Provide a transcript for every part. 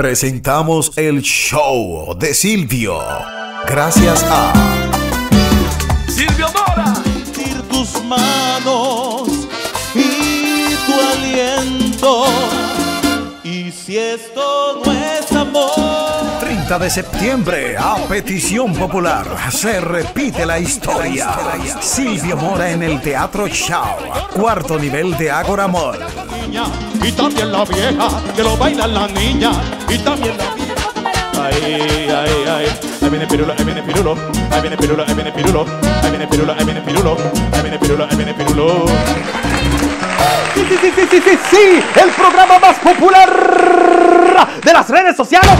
presentamos el show de Silvio. Gracias a Silvio Mora. Tus manos y tu aliento. Y si esto no es amor. 30 de septiembre, a petición popular, se repite la historia. Silvio Mora en el Teatro Chao, cuarto nivel de Agora Mall y también la vieja, que lo baila la niña y también la vieja. Ay, ay, ay, ahí viene pirulo, ahí viene pirulo, ahí viene pirulo, ahí viene pirulo, ahí viene pirulo, ahí viene pirulo, ahí viene pirulo, ahí viene pirulo. Sí, sí, sí, sí, sí, sí, sí, el programa más popular de las redes sociales,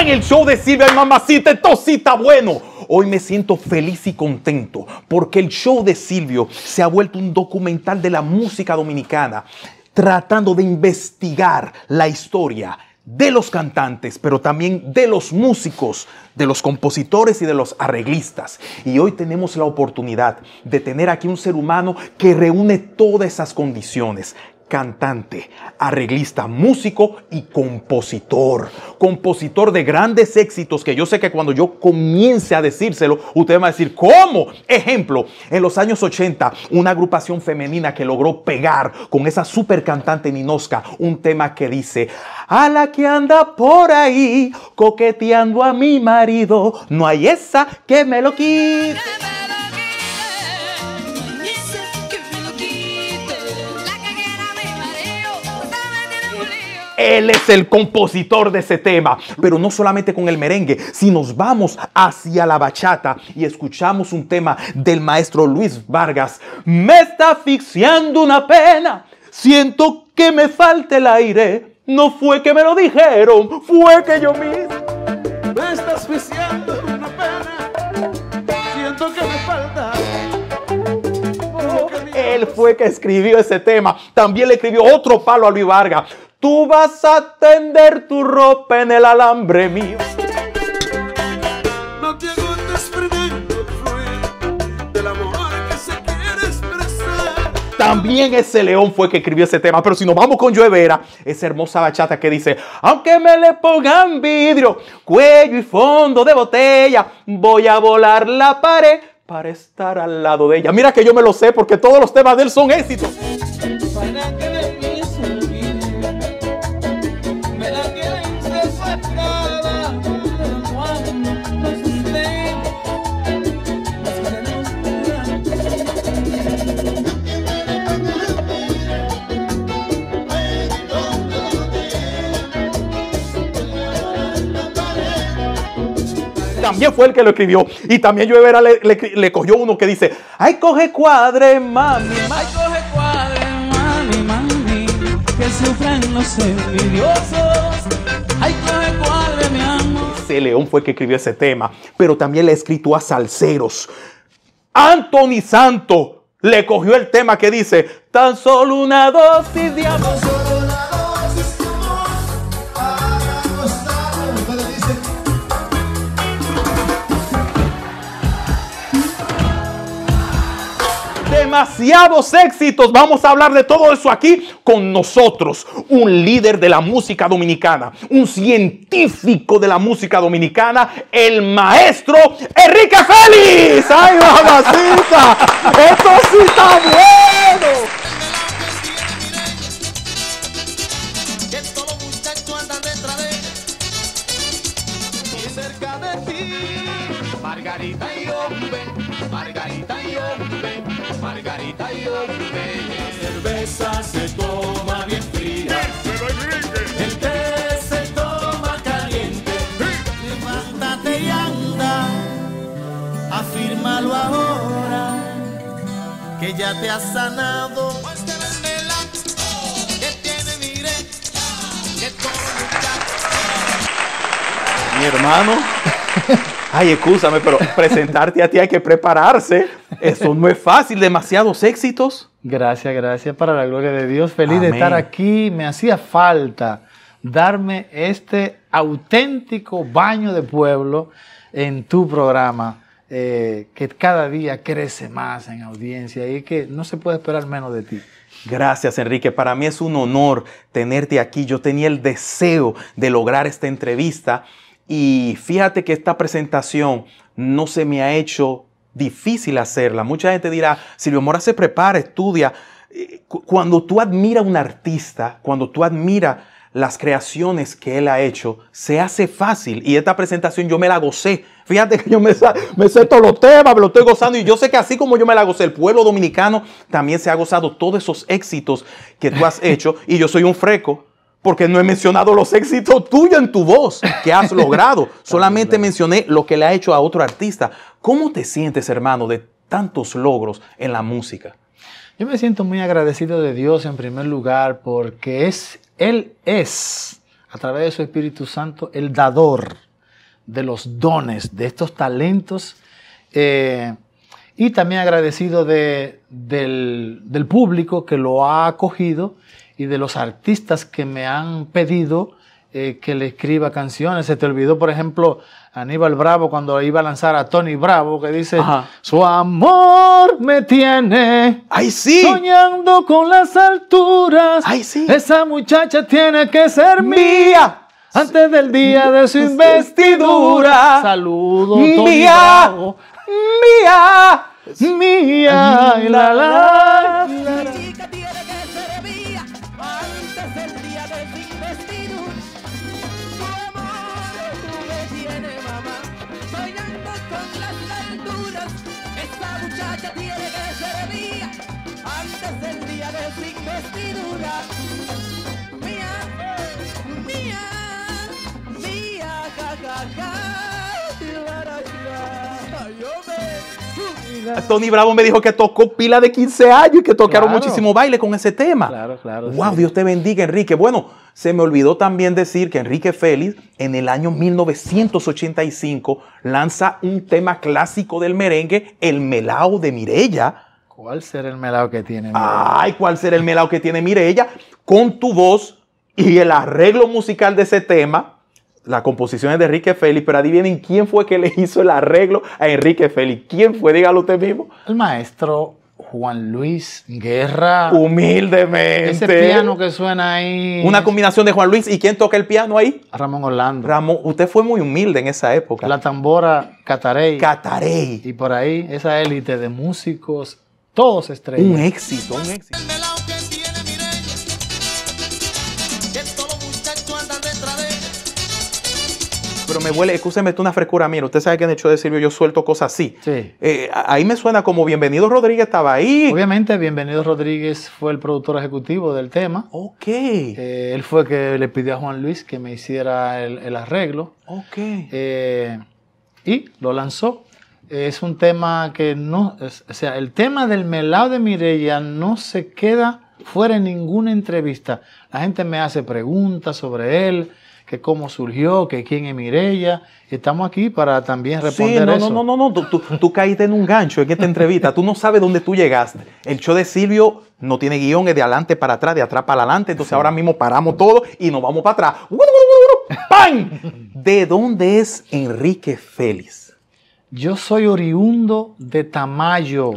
en el show de Silvio y Mamacita, tosita bueno. Hoy me siento feliz y contento porque el show de Silvio se ha vuelto un documental de la música dominicana tratando de investigar la historia de los cantantes, pero también de los músicos, de los compositores y de los arreglistas. Y hoy tenemos la oportunidad de tener aquí un ser humano que reúne todas esas condiciones, cantante, arreglista, músico y compositor. Compositor de grandes éxitos que yo sé que cuando yo comience a decírselo, usted va a decir, ¿cómo? Ejemplo, en los años 80, una agrupación femenina que logró pegar con esa super cantante Ninosca un tema que dice, a la que anda por ahí coqueteando a mi marido, no hay esa que me lo quite. Él es el compositor de ese tema. Pero no solamente con el merengue, si nos vamos hacia la bachata y escuchamos un tema del maestro Luis Vargas, me está asfixiando una pena. Siento que me falta el aire. No fue que me lo dijeron, fue que yo mismo. Me está asfixiando una pena. Siento que me falta oh, él fue que escribió ese tema. También le escribió otro palo a Luis Vargas. Tú vas a tender tu ropa en el alambre mío. No que se quiere expresar. También ese león fue que escribió ese tema. Pero si nos vamos con Lluevera, esa hermosa bachata que dice: Aunque me le pongan vidrio, cuello y fondo de botella, voy a volar la pared para estar al lado de ella. Mira que yo me lo sé porque todos los temas de él son éxitos. también fue el que lo escribió. Y también yo Vera le, le, cogió uno que dice, ay, coge cuadre, mami, Ay, coge cuadre, mami, mami, que sufren los envidiosos. Ay, coge cuadre, mi amor. Ese León fue el que escribió ese tema, pero también le ha escrito a Salceros Anthony Santo le cogió el tema que dice, tan solo una dosis de amor. demasiados éxitos. Vamos a hablar de todo eso aquí con nosotros. Un líder de la música dominicana, un científico de la música dominicana, el maestro Enrique Félix. ¡Ay, mamacita! ¡Esto sí está bueno! cerveza se toma bien fría. El té se toma caliente. Levántate y anda, afírmalo ahora, que ya te has sanado. Mi hermano. Ay, escúchame, pero presentarte a ti hay que prepararse. Eso no es fácil, demasiados éxitos. Gracias, gracias para la gloria de Dios. Feliz de estar aquí. Me hacía falta darme este auténtico baño de pueblo en tu programa. Eh, que cada día crece más en audiencia y que no se puede esperar menos de ti. Gracias, Enrique. Para mí es un honor tenerte aquí. Yo tenía el deseo de lograr esta entrevista y fíjate que esta presentación no se me ha hecho difícil hacerla. Mucha gente dirá, Silvio Mora se prepara, estudia. Eh, cuando tú admiras a un artista, cuando tú admiras las creaciones que él ha hecho, se hace fácil. Y esta presentación yo me la gocé. Fíjate que yo me, me sé todos los temas, me lo estoy gozando. Y yo sé que así como yo me la gocé, el pueblo dominicano también se ha gozado todos esos éxitos que tú has hecho. Y yo soy un freco, porque no he mencionado los éxitos tuyos en tu voz que has logrado. Solamente mencioné lo que le ha hecho a otro artista. ¿Cómo te sientes, hermano, de tantos logros en la música? Yo me siento muy agradecido de Dios en primer lugar porque es, Él es, a través de su Espíritu Santo, el dador de los dones, de estos talentos. Eh, y también agradecido del, del público que lo ha acogido y de los artistas que me han pedido eh, que le escriba canciones. Se te olvidó, por ejemplo, Aníbal Bravo cuando iba a lanzar a Tony Bravo, que dice, su amor me tiene Ay, sí. soñando con las alturas. Esa muchacha tiene que ser mía. Antes del día de su investidura. saludo Tony mía, Mía, mía, la, el día de Tony Bravo me dijo que tocó pila de 15 años y que tocaron muchísimo baile con ese tema. Wow, Dios te bendiga, Enrique. Bueno, se me olvidó también decir que Enrique Félix en el año 1985 lanza un tema clásico del merengue, El Melao de Mirella ¿Cuál será el melao que tiene? Ay, ¿cuál será el melao que tiene? Mire, ella con tu voz y el arreglo musical de ese tema, la composición es de Enrique Félix, pero adivinen quién fue que le hizo el arreglo a Enrique Félix. ¿Quién fue? Dígalo usted mismo. El maestro Juan Luis Guerra. Humildemente. Ese piano que suena ahí. Una combinación de Juan Luis. ¿Y quién toca el piano ahí? Ramón Orlando. Ramón, usted fue muy humilde en esa época. La tambora Catarey. Catarey. Y por ahí, esa élite de músicos todos estrellas. Un éxito, un éxito. Pero me huele, escúcheme, esto una frescura Mira, Usted sabe que en hecho de Silvio yo suelto cosas así. Sí. Eh, ahí me suena como Bienvenido Rodríguez estaba ahí. Obviamente, Bienvenido Rodríguez fue el productor ejecutivo del tema. Ok. Eh, él fue el que le pidió a Juan Luis que me hiciera el, arreglo. Ok. Eh, y lo lanzó es un tema que no, o sea, el tema del melao de Mireya no se queda fuera en ninguna entrevista. La gente me hace preguntas sobre él, que cómo surgió, que quién es Mirella, Estamos aquí para también responder sí, no, No, no, no, tú, caíste en un gancho en esta entrevista. Tú no sabes dónde tú llegaste. El show de Silvio no tiene guión, es de adelante para atrás, de atrás para adelante. Entonces ahora mismo paramos todo y nos vamos para atrás. ¡Pam! ¿De dónde es Enrique Félix? Yo soy oriundo de Tamayo,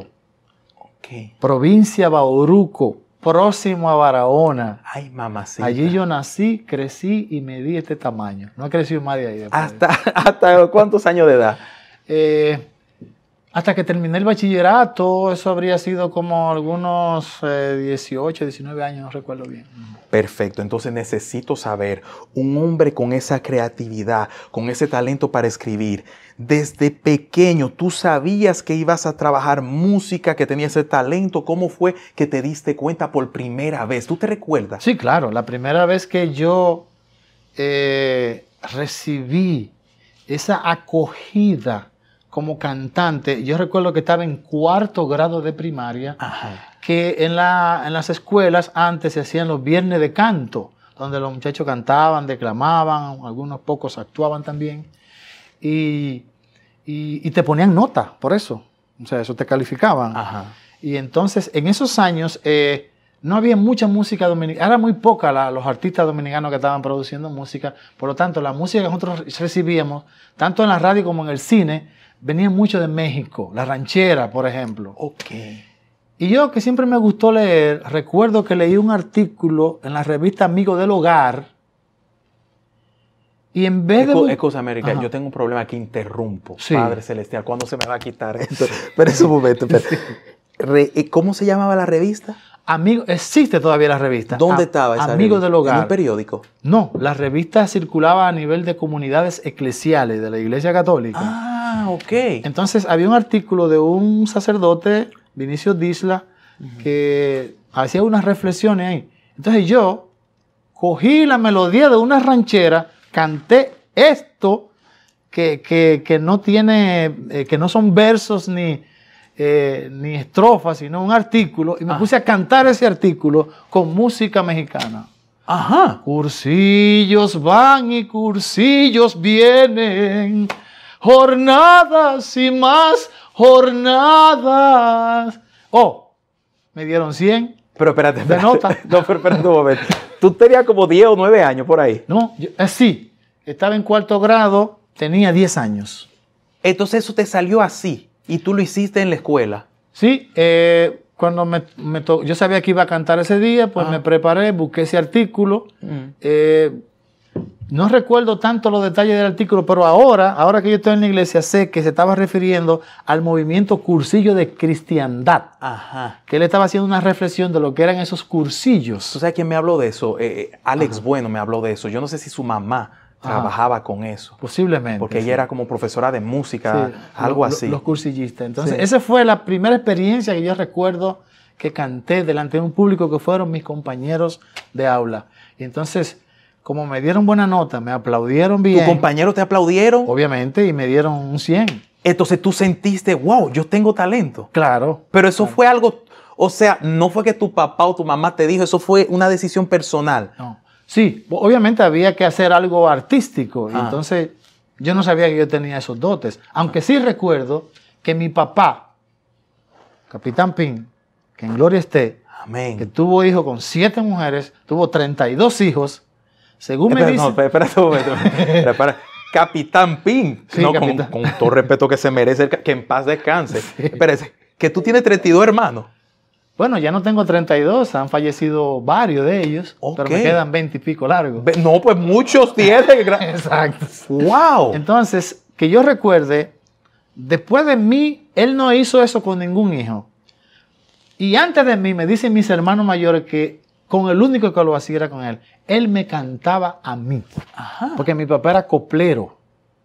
provincia Bauruco, próximo a Barahona. Ay, mamacita. Allí yo nací, crecí y me di este tamaño. No he crecido más de ahí. ¿Hasta, ¿Hasta cuántos años de edad? Eh, hasta que terminé el bachillerato, eso habría sido como algunos 18, eh, 19 años, no recuerdo bien. Perfecto, entonces necesito saber, un hombre con esa creatividad, con ese talento para escribir, desde pequeño tú sabías que ibas a trabajar música, que tenías ese talento, ¿cómo fue que te diste cuenta por primera vez? ¿Tú te recuerdas? Sí, claro, la primera vez que yo eh, recibí esa acogida como cantante, yo recuerdo que estaba en cuarto grado de primaria, que en, las escuelas antes se hacían los viernes de canto, donde los muchachos cantaban, declamaban, algunos pocos actuaban también, y, te ponían nota por eso, o sea, eso te calificaban. Y entonces, en esos años, eh, no había mucha música dominicana, era muy poca los artistas dominicanos que estaban produciendo música, por lo tanto, la música que nosotros recibíamos, tanto en la radio como en el cine, Venía mucho de México, la ranchera, por ejemplo. Ok. Y yo, que siempre me gustó leer, recuerdo que leí un artículo en la revista Amigo del Hogar. Y en vez de. cosa, América, yo tengo un problema que interrumpo. Padre Celestial, ¿cuándo se me va a quitar esto? Pero un momento. Eh, ¿Cómo se llamaba la revista? Amigo, existe todavía la revista. ¿Dónde estaba esa Amigos revista? del Hogar. ¿En un periódico? No, la revista circulaba a nivel de comunidades eclesiales de la Iglesia Católica. Ah Ah, ok. Entonces había un artículo de un sacerdote, Vinicio Disla, que hacía unas reflexiones ahí. Entonces yo cogí la melodía de una ranchera, canté esto que, que, que no tiene, eh, que no son versos ni, eh, ni estrofas, sino un artículo, y me ah. puse a cantar ese artículo con música mexicana. Ajá. Cursillos van y cursillos vienen. Jornadas y más jornadas. Oh, me dieron 100. Pero espérate, espérate. No, pero espérate un momento. Tú tenías como 10 o 9 años por ahí. No, eh, sí. Estaba en cuarto grado, tenía 10 años. Entonces eso te salió así y tú lo hiciste en la escuela. Sí, eh, cuando me, yo sabía que iba a cantar ese día, pues ah. me preparé, busqué ese artículo. Mm. Eh, no recuerdo tanto los detalles del artículo, pero ahora, ahora que yo estoy en la iglesia, sé que se estaba refiriendo al movimiento cursillo de cristiandad. Ajá. Que él estaba haciendo una reflexión de lo que eran esos cursillos. ¿Tú sabes quién me habló de eso? Eh, eh, Alex Bueno me habló de eso. Yo no sé si su mamá trabajaba con eso. Posiblemente. Porque ella era como profesora de música, algo así. Los, cursillistas. Entonces, esa fue la primera experiencia que yo recuerdo que canté delante de un público que fueron mis compañeros de aula. Y entonces, como me dieron buena nota, me aplaudieron bien. Tu compañero te aplaudieron? Obviamente, y me dieron un 100. Entonces tú sentiste, wow, yo tengo talento. Claro. Pero eso fue algo, o sea, no fue que tu papá o tu mamá te dijo, eso fue una decisión personal. No. Sí, obviamente había que hacer algo artístico. entonces yo no sabía que yo tenía esos dotes. Aunque sí recuerdo que mi papá, Capitán Pin, que en gloria esté, Amén. que tuvo hijos con siete mujeres, tuvo 32 hijos según me dice... No, espera, espera, Capitán Pin, Con, todo respeto que se merece, que en paz descanse. Espérate, que tú tienes 32 hermanos. Bueno, ya no tengo 32, han fallecido varios de ellos, pero me quedan 20 y pico largos. No, pues muchos tienen. Exacto. ¡Wow! Entonces, que yo recuerde, después de mí, él no hizo eso con ningún hijo. Y antes de mí, me dicen mis hermanos mayores que con el único que lo hacía era con él. Él me cantaba a mí. Porque mi papá era coplero.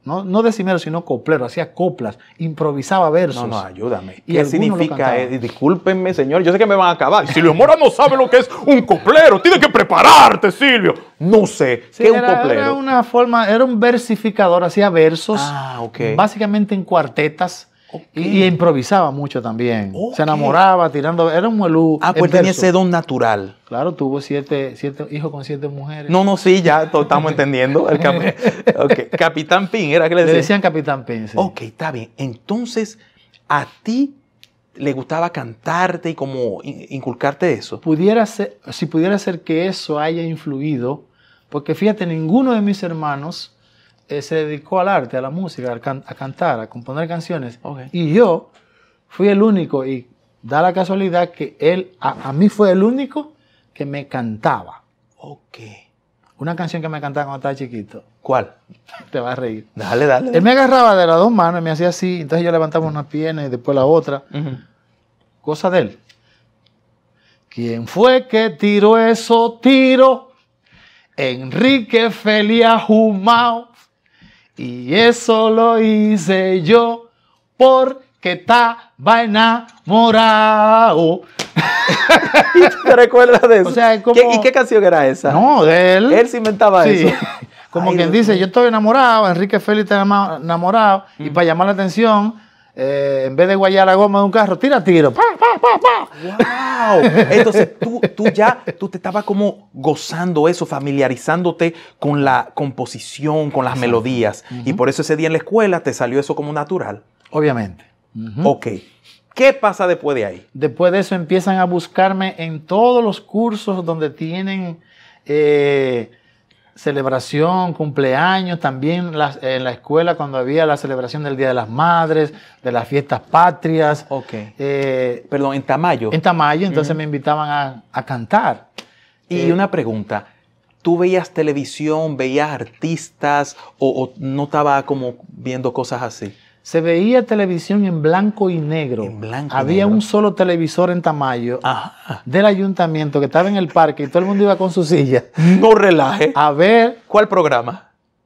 No, no decimero, sino coplero. Hacía coplas, improvisaba versos. No, no, ayúdame. ¿Qué significa? Eh, discúlpenme, señor. Yo sé que me van a acabar. Silvio Mora no sabe lo que es un coplero. Tiene que prepararte, Silvio. No sé. ¿Qué es un coplero? Era una forma, era un versificador. Hacía versos. Ah, Básicamente en cuartetas y, improvisaba mucho también. Se enamoraba, tirando. Era un muelú. Ah, pues tenía ese don natural. Claro, tuvo siete, hijos con siete mujeres. No, no, sí, ya estamos entendiendo. El Capitán Pin, era que le decían. decían Capitán Pin, sí. Ok, está bien. Entonces, a ti le gustaba cantarte y como inculcarte eso. Pudiera ser, si pudiera ser que eso haya influido, porque fíjate, ninguno de mis hermanos eh, se dedicó al arte, a la música, a, cantar, a componer canciones. Y yo fui el único, y da la casualidad que él, a, mí fue el único que me cantaba. Ok. Una canción que me cantaba cuando estaba chiquito. ¿Cuál? Te vas a reír. Dale, dale. Él me agarraba de las dos manos y me hacía así, entonces yo levantaba una pierna y después la otra. Cosa de él. ¿Quién fue que tiró eso tiro? Enrique Felia Jumao. Y eso lo hice yo porque estaba enamorado. ¿Te recuerdas de eso? ¿Y qué canción era esa? No, de él. Él se inventaba eso. Como quien dice, yo estoy enamorado, Enrique Félix está enamorado, y mm. para llamar la atención, eh, en vez de guayar la goma de un carro, tira tiro. ¡Wow! Entonces tú, ya, tú te estabas como gozando eso, familiarizándote con la composición, con las melodías. Y por eso ese día en la escuela te salió eso como natural. Obviamente. Ok. ¿Qué pasa después de ahí? Después de eso empiezan a buscarme en todos los cursos donde tienen... Eh, celebración, cumpleaños, también en la escuela cuando había la celebración del Día de las Madres, de las fiestas patrias. Ok. Eh, Perdón, en Tamayo. En Tamayo, entonces me invitaban a, cantar. Y eh, una pregunta, ¿tú veías televisión, veías artistas o, o no estaba como viendo cosas así? se veía televisión en blanco y negro. En blanco Había un solo televisor en tamaño del ayuntamiento que estaba en el parque y todo el mundo iba con su silla. No relaje. A ver. ¿Cuál programa?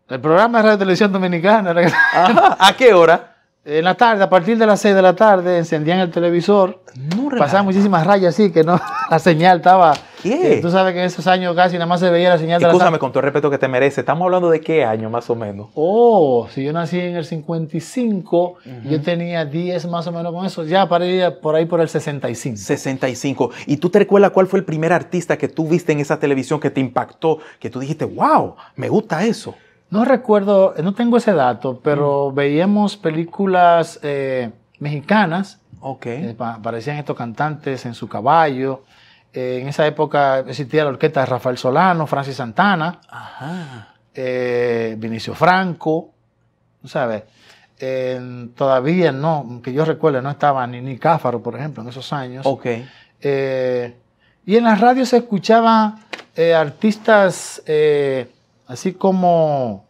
El programa de Radio Televisión Dominicana. ¿A qué hora? En la tarde, a partir de las 6 de la tarde, encendían el televisor. No relaje. Pasaban muchísimas rayas así que no, la señal estaba qué? Tú sabes que en esos años casi nada más se veía la señal de Escúchame, con todo el respeto que te merece, estamos hablando de qué año más o menos. Oh, si yo nací en el 55, yo tenía 10 más o menos con eso, ya para por ahí por el 65. 65. ¿Y tú te recuerdas cuál fue el primer artista que tú viste en esa televisión que te impactó, que tú dijiste, wow, me gusta eso? No recuerdo, no tengo ese dato, pero veíamos películas eh, mexicanas. Ok. Eh, parecían estos cantantes en su caballo. Eh, en esa época existía la orquesta de Rafael Solano, Francis Santana, eh, Vinicio Franco, ¿sabes? Eh, todavía no, que yo recuerdo, no estaba ni, ni Cáfaro, por ejemplo, en esos años. Ok. y en las radios se escuchaban artistas así como...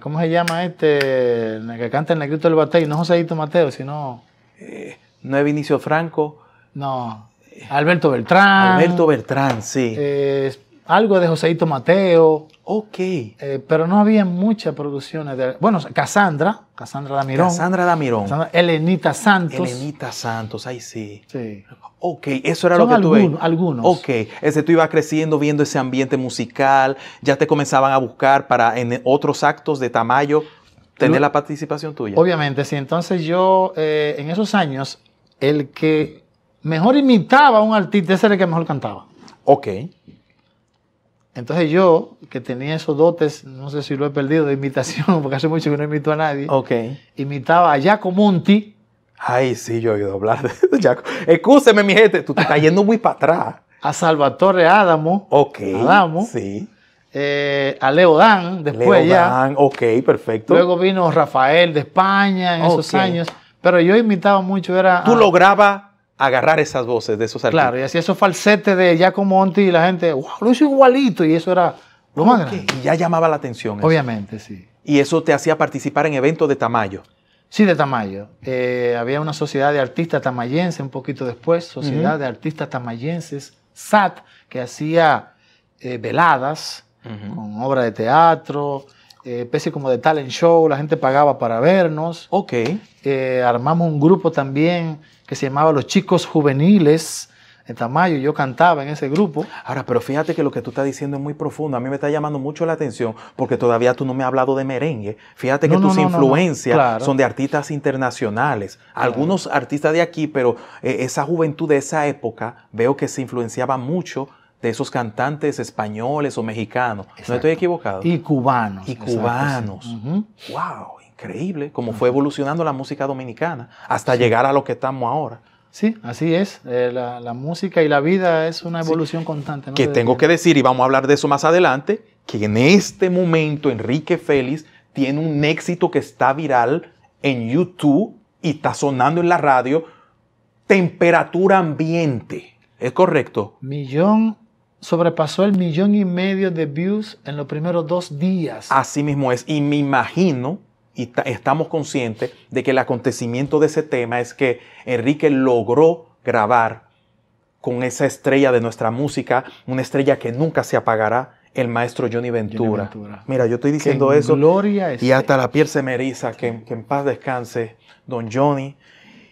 ¿Cómo se llama este? El que canta el negrito del batey, no Joséito Mateo, sino... no es Vinicio Franco. No. Alberto Beltrán. Alberto Beltrán, sí. Eh, algo de Joseito Mateo. Ok. Eh, pero no había muchas producciones. De, bueno, Cassandra, Cassandra Damirón. Cassandra Damirón. Elenita Santos. Elenita Santos, ahí sí. Sí. Ok, eso era lo que algunos, algunos. Ok, ese tú ibas creciendo viendo ese ambiente musical, ya te comenzaban a buscar para en otros actos de Tamayo tener la participación tuya. Obviamente, sí. Entonces yo, eh, en esos años, el que mejor imitaba a un artista, ese era el que mejor cantaba. Ok. Entonces yo, que tenía esos dotes, no sé si lo he perdido, de imitación, porque hace mucho que no imito a nadie. Ok. Imitaba a Jaco Monti. Ay, sí, yo he oído hablar de Jaco. Excúseme, mi gente, tú te estás yendo muy para atrás. A Salvatore Adamo. Ok. Adamo. Sí. Eh, a Leo Dan, después Leo Dan, ok, perfecto. Luego vino Rafael de España en esos años. Pero yo imitaba mucho, era. Tú lograba lograbas agarrar esas voces de esos artistas. Claro, y hacía esos falsetes de Giacomo Monti y la gente, wow, lo hizo igualito y eso era lo más grande. Y ya llamaba la atención. Eso. Obviamente, sí. Y eso te hacía participar en eventos de tamaño. Sí, de Tamayo. Eh, había una sociedad de artistas tamayenses un poquito después, sociedad de artistas tamayenses, SAT, que hacía eh, veladas con obras de teatro, eh, especie como de talent show, la gente pagaba para vernos. Ok. Eh, armamos un grupo también que se llamaba Los Chicos Juveniles en Tamayo, yo cantaba en ese grupo. Ahora, pero fíjate que lo que tú estás diciendo es muy profundo. A mí me está llamando mucho la atención porque todavía tú no me has hablado de merengue. Fíjate que tus influencias son de artistas internacionales, algunos artistas de aquí, pero eh, esa juventud de esa época veo que se influenciaba mucho de esos cantantes españoles o mexicanos. No estoy equivocado. Y cubanos. Y cubanos. ¡Guau! Wow increíble cómo fue evolucionando la música dominicana hasta llegar a lo que estamos ahora. Sí, así es. Eh, la, música y la vida es una evolución constante. Que tengo que decir, y vamos a hablar de eso más adelante, que en este momento Enrique Félix tiene un éxito que está viral en YouTube y está sonando en la radio, temperatura ambiente. ¿Es correcto? Millón sobrepasó el millón y medio de views en los primeros dos días. Así mismo es. Y me imagino y estamos conscientes de que el acontecimiento de ese tema es que Enrique logró grabar con esa estrella de nuestra música, una estrella que nunca se apagará, el maestro Johnny Ventura. Mira, yo estoy diciendo eso y hasta la piel se que, en paz descanse don Johnny.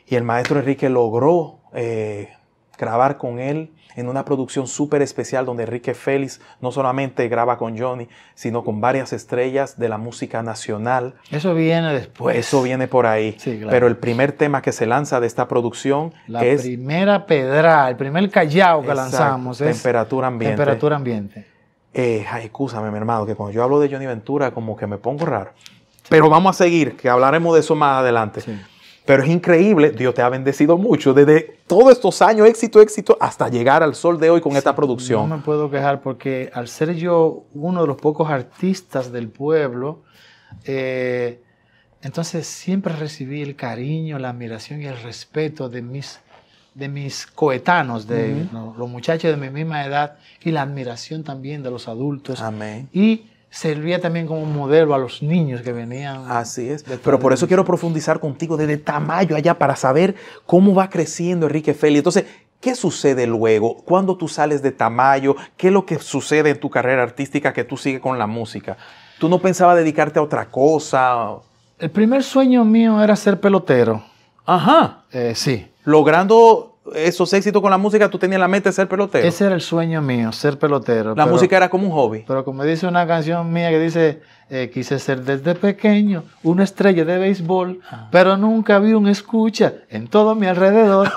Y el maestro Enrique logró eh, grabar con él en una producción súper especial donde Enrique Félix no solamente graba con Johnny, sino con varias estrellas de la música nacional. Eso viene después. Eso viene por ahí. Sí, claro. Pero el primer tema que se lanza de esta producción es... La primera pedra, el primer callao que lanzamos Temperatura ambiente. Temperatura ambiente. Eh, ay, escúchame, mi hermano, que cuando yo hablo de Johnny Ventura como que me pongo raro. Pero vamos a seguir, que hablaremos de eso más adelante. Sí. Pero es increíble, Dios te ha bendecido mucho desde todos estos años, éxito, éxito, hasta llegar al sol de hoy con esta producción. No me puedo quejar porque al ser yo uno de los pocos artistas del pueblo, eh, entonces siempre recibí el cariño, la admiración y el respeto de mis, de mis coetanos, de los muchachos de mi misma edad y la admiración también de los adultos. Amén. Y servía también como modelo a los niños que venían. Así es. Pero por eso quiero profundizar contigo desde Tamayo allá para saber cómo va creciendo Enrique Feli. Entonces, ¿qué sucede luego? ¿Cuándo tú sales de Tamayo? ¿Qué es lo que sucede en tu carrera artística que tú sigues con la música? ¿Tú no pensabas dedicarte a otra cosa? El primer sueño mío era ser pelotero. Ajá. Eh, sí. Logrando esos éxitos con la música, tú tenías la mente de ser pelotero. Ese era el sueño mío, ser pelotero. La música era como un hobby. Pero como dice una canción mía que dice, eh, quise ser desde pequeño una estrella de béisbol, ah. pero nunca vi un escucha en todo mi alrededor.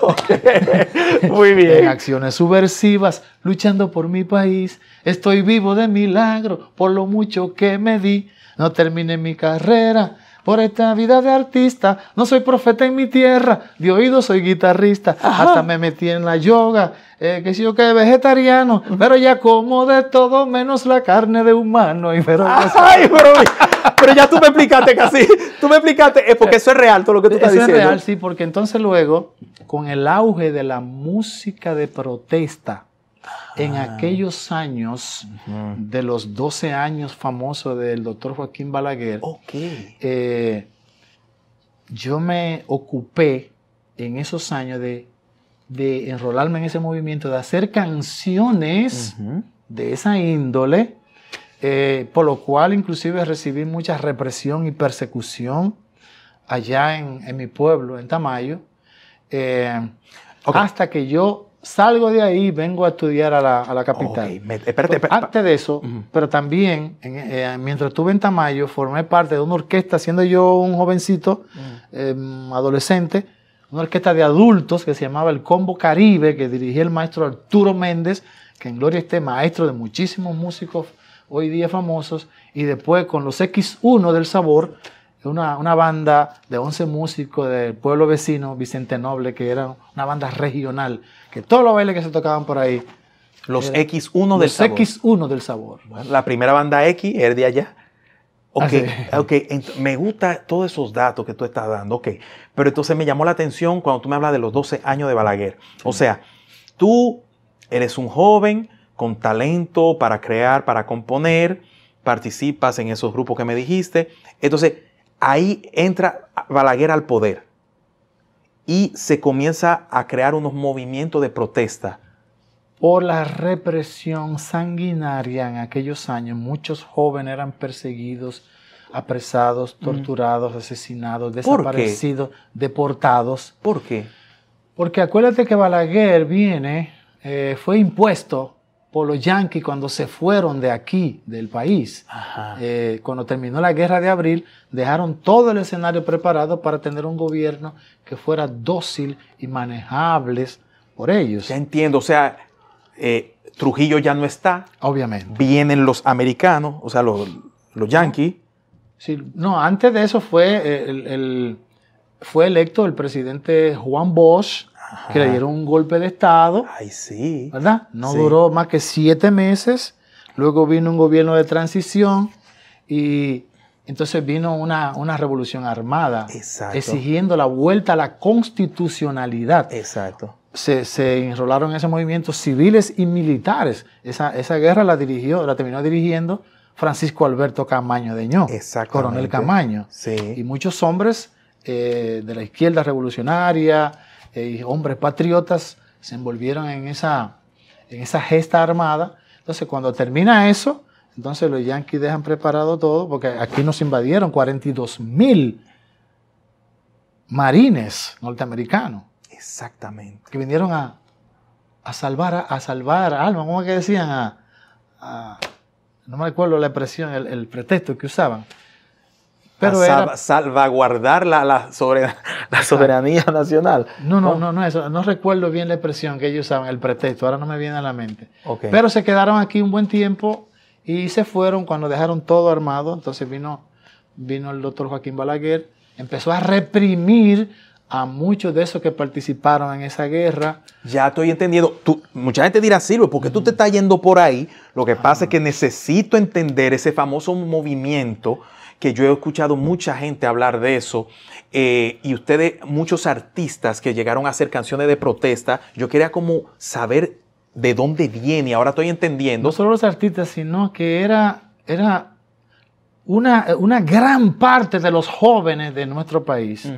Muy bien. en acciones subversivas, luchando por mi país, estoy vivo de milagro por lo mucho que me di. No terminé mi carrera por esta vida de artista, no soy profeta en mi tierra, de oído soy guitarrista, hasta me metí en la yoga, eh, que si yo que vegetariano, pero ya como de todo menos la carne de humano. pero, pero, ya tú me explicaste casi, tú me explicaste, porque eso es real, todo lo que tú estás eso diciendo. Es real, sí, porque entonces luego, con el auge de la música de protesta, en aquellos años de los 12 años famosos del doctor Joaquín Balaguer, eh, yo me ocupé en esos años de, enrolarme en ese movimiento, de hacer canciones de esa índole, eh, por lo cual inclusive recibí mucha represión y persecución allá en, mi pueblo, en Tamayo, eh, hasta que yo Salgo de ahí, vengo a estudiar a la, capital. Antes de eso, pero también, eh, mientras estuve en Tamayo, formé parte de una orquesta, siendo yo un jovencito, mm. em, adolescente, una orquesta de adultos que se llamaba el Combo Caribe, que dirigía el maestro Arturo Méndez, que en gloria esté maestro de muchísimos músicos hoy día famosos, y después con los X1 del sabor una, una, banda de 11 músicos del pueblo vecino, Vicente Noble, que era una banda regional, que todos los bailes que se tocaban por ahí. Los X1 del sabor. Los X1 del sabor. la primera banda X era de allá. Ok, ah, me gusta todos esos datos que tú estás dando, ok. Pero entonces me llamó la atención cuando tú me hablas de los 12 años de Balaguer. O sea, tú eres un joven con talento para crear, para componer, participas en esos grupos que me dijiste. Entonces, Ahí entra Balaguer al poder y se comienza a crear unos movimientos de protesta. Por la represión sanguinaria en aquellos años, muchos jóvenes eran perseguidos, apresados, torturados, asesinados, desaparecidos, deportados. ¿Por qué? Porque acuérdate que Balaguer viene, eh, fue impuesto por los yanquis cuando se fueron de aquí, del país. Eh, cuando terminó la guerra de abril, dejaron todo el escenario preparado para tener un gobierno que fuera dócil y manejable por ellos. Ya entiendo, o sea, eh, Trujillo ya no está. Obviamente. Vienen los americanos, o sea, los, los yanquis. Sí, no, antes de eso fue eh, el fue electo el presidente Juan Bosch, que le dieron un golpe de Estado. Ay, sí. ¿Verdad? No duró más que siete meses. Luego vino un gobierno de transición y entonces vino una, revolución armada exigiendo la vuelta a la constitucionalidad. Exacto. Se, enrolaron en ese movimiento civiles y militares. Esa, guerra la dirigió, la terminó dirigiendo Francisco Alberto Camaño de Ño, coronel Camaño. Sí. Y muchos hombres eh, de la izquierda revolucionaria eh, y hombres patriotas se envolvieron en esa, en esa gesta armada. Entonces, cuando termina eso, entonces los yanquis dejan preparado todo, porque aquí nos invadieron 42 mil marines norteamericanos. Exactamente. Que vinieron a, salvar, a, salvar alma, ¿cómo que decían? no me acuerdo la expresión, el pretexto que usaban pero salvaguardar la, soberanía nacional. No, no, no, no, eso, no recuerdo bien la expresión que ellos usaban, el pretexto, ahora no me viene a la mente. Pero se quedaron aquí un buen tiempo y se fueron cuando dejaron todo armado. Entonces vino, vino el doctor Joaquín Balaguer, empezó a reprimir a muchos de esos que participaron en esa guerra. Ya estoy entendiendo. Tú, mucha gente dirá, Silvio, ¿por qué tú te estás yendo por ahí? Lo que pasa es ah. que necesito entender ese famoso movimiento que yo he escuchado mucha gente hablar de eso, eh, y ustedes, muchos artistas que llegaron a hacer canciones de protesta, yo quería como saber de dónde viene, ahora estoy entendiendo. No solo los artistas, sino que era, era una, una gran parte de los jóvenes de nuestro país.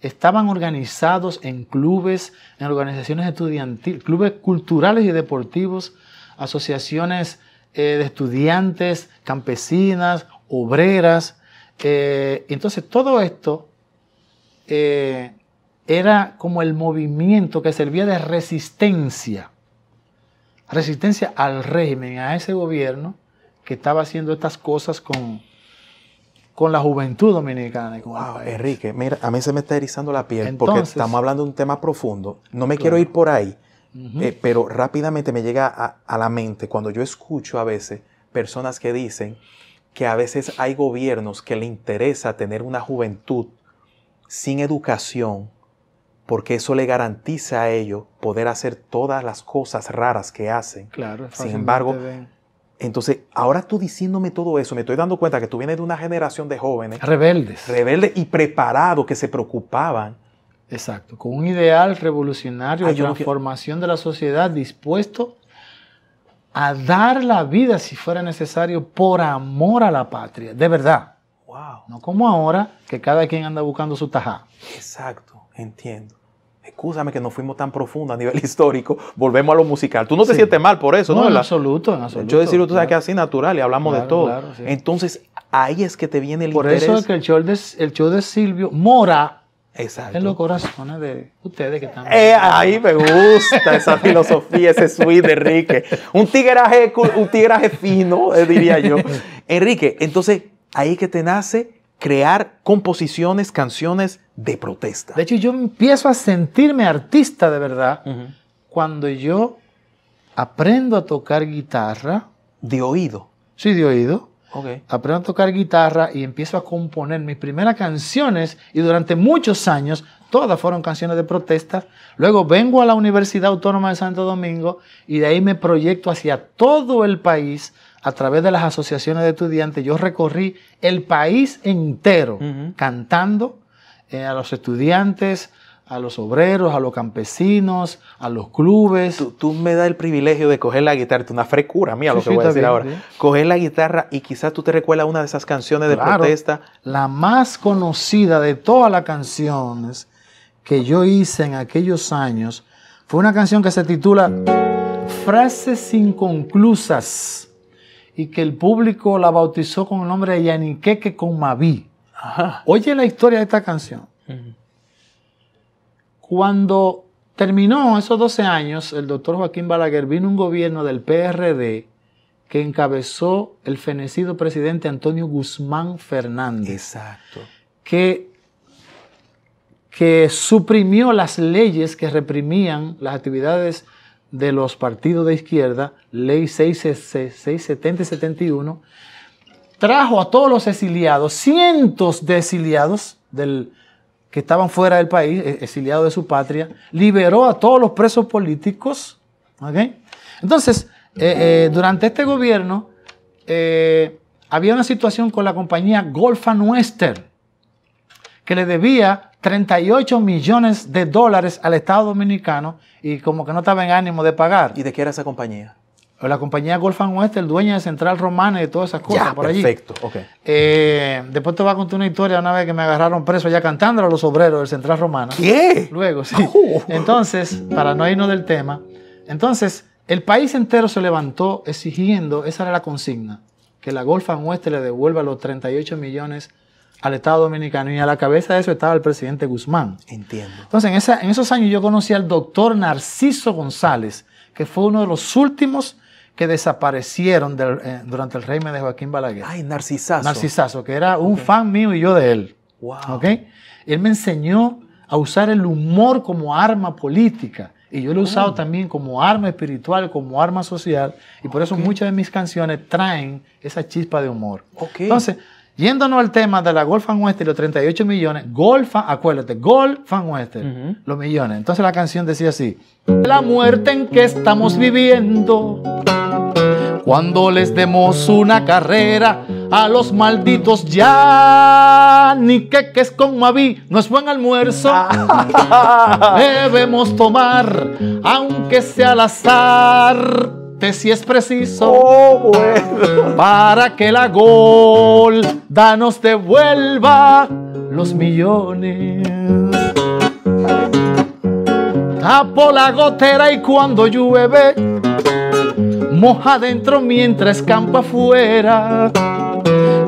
estaban organizados en clubes, en organizaciones estudiantiles, clubes culturales y deportivos, asociaciones eh, de estudiantes, campesinas, obreras. Eh, entonces todo esto eh, era como el movimiento que servía de resistencia, resistencia al régimen, a ese gobierno que estaba haciendo estas cosas con, con la juventud dominicana. Wow, Enrique, mira, a mí se me está erizando la piel porque estamos hablando de un tema profundo. No me quiero ir por ahí, eh, pero rápidamente me llega a, la mente cuando yo escucho a veces personas que dicen, que a veces hay gobiernos que le interesa tener una juventud sin educación, porque eso le garantiza a ellos poder hacer todas las cosas raras que hacen. Claro, sin embargo, entonces ahora tú diciéndome todo eso, me estoy dando cuenta que tú vienes de una generación de jóvenes rebeldes, rebeldes y preparados que se preocupaban. Exacto, con un ideal revolucionario, ah, de transformación de la sociedad, dispuesto a dar la vida si fuera necesario por amor a la patria, de verdad. Wow. No como ahora, que cada quien anda buscando su tajá. Exacto, entiendo. Excúsame que no fuimos tan profundo a nivel histórico. Volvemos a lo musical. Tú no te sientes mal por eso, ¿no? ¿no? En absoluto, en absoluto. Yo Silvio, tú sabes que así natural y hablamos de todo. Entonces, ahí es que te viene el por interés. Por eso es que el el show de Silvio Mora Exacto. En los corazones de ustedes que están. Eh, ahí me gusta esa filosofía, ese suite de Enrique. Un tigreaje, un tigreaje fino, eh, diría yo. Enrique, entonces ahí que te nace crear composiciones, canciones de protesta. De hecho, yo empiezo a sentirme artista de verdad cuando yo aprendo a tocar guitarra. De oído. Sí, de oído. Aprendo a tocar guitarra y empiezo a componer mis primeras canciones y durante muchos años todas fueron canciones de protesta. Luego vengo a la Universidad Autónoma de Santo Domingo y de ahí me proyecto hacia todo el país a través de las asociaciones de estudiantes. Yo recorrí el país entero cantando eh, a los estudiantes, a los obreros, a los campesinos, a los clubes. Tú, me das el privilegio de coger la guitarra, una frescura mía lo que voy a decir ahora. Coger la guitarra y quizás tú te recuerdas una de esas canciones de protesta. La más conocida de todas las canciones que yo hice en aquellos años fue una canción que se titula Frases inconclusas y que el público la bautizó con el nombre de Yaniqueque con Maví. Oye la historia de esta canción. Cuando terminó esos 12 años, el doctor Joaquín Balaguer vino un gobierno del PRD que encabezó el fenecido presidente Antonio Guzmán Fernández. Exacto. Que, que suprimió las leyes que reprimían las actividades de los partidos de izquierda, ley 670 y 71, trajo a todos los exiliados, cientos de exiliados del, que estaban fuera del país, eh, exiliados de su patria, liberó a todos los presos políticos. Entonces, eh, eh, durante este gobierno había una situación con la compañía Golfa Nuestra, que le debía 38 millones de dólares al Estado Dominicano y como que no estaba en ánimo de pagar. ¿Y de qué era esa compañía? la compañía Golf West, el dueño de Central Romana y todas esas cosas por perfecto. allí. Perfecto, eh, después te voy a contar una historia una vez que me agarraron preso allá cantando a los obreros del Central Romana. ¿Qué? Luego, sí. Oh. Entonces, para no irnos del tema, entonces el país entero se levantó exigiendo, esa era la consigna, que la Golf and West le devuelva los 38 millones al Estado Dominicano y a la cabeza de eso estaba el presidente Guzmán. Entiendo. Entonces, en esos años yo conocí al doctor Narciso González, que fue uno de los últimos que desaparecieron eh, durante el régimen de Joaquín Balaguer. Ay, Narcisazo. Narcisazo, que era un fan mío y yo de él. Wow. ¿Okay? Él me enseñó a usar el humor como arma política. Y yo lo he usado oh. también como arma espiritual, como arma social. Y por eso muchas de mis canciones traen esa chispa de humor. Entonces, Yéndonos al tema de la Golf Fan Western, los 38 millones, Golf, acuérdate, Golf Fan Western, los millones. Entonces la canción decía así: La muerte en que estamos viviendo, cuando les demos una carrera a los malditos ya, ni que es con Mavi, no es buen almuerzo. Debemos tomar, aunque sea al azar si es preciso. Oh, Para que la danos nos devuelva los millones. Tapo la gotera y cuando llueve, moja dentro mientras campa afuera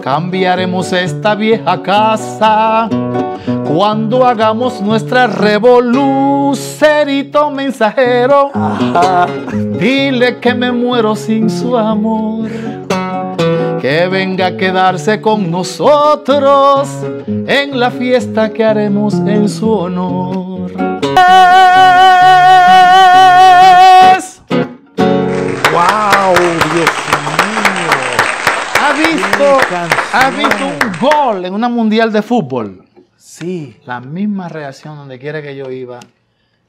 cambiaremos esta vieja casa cuando hagamos nuestra revolucerito mensajero. Dile que me muero sin su amor. Que venga a quedarse con nosotros en la fiesta que haremos en su honor. ¿Has visto un gol en una mundial de fútbol? Sí. La misma reacción donde quiera que yo iba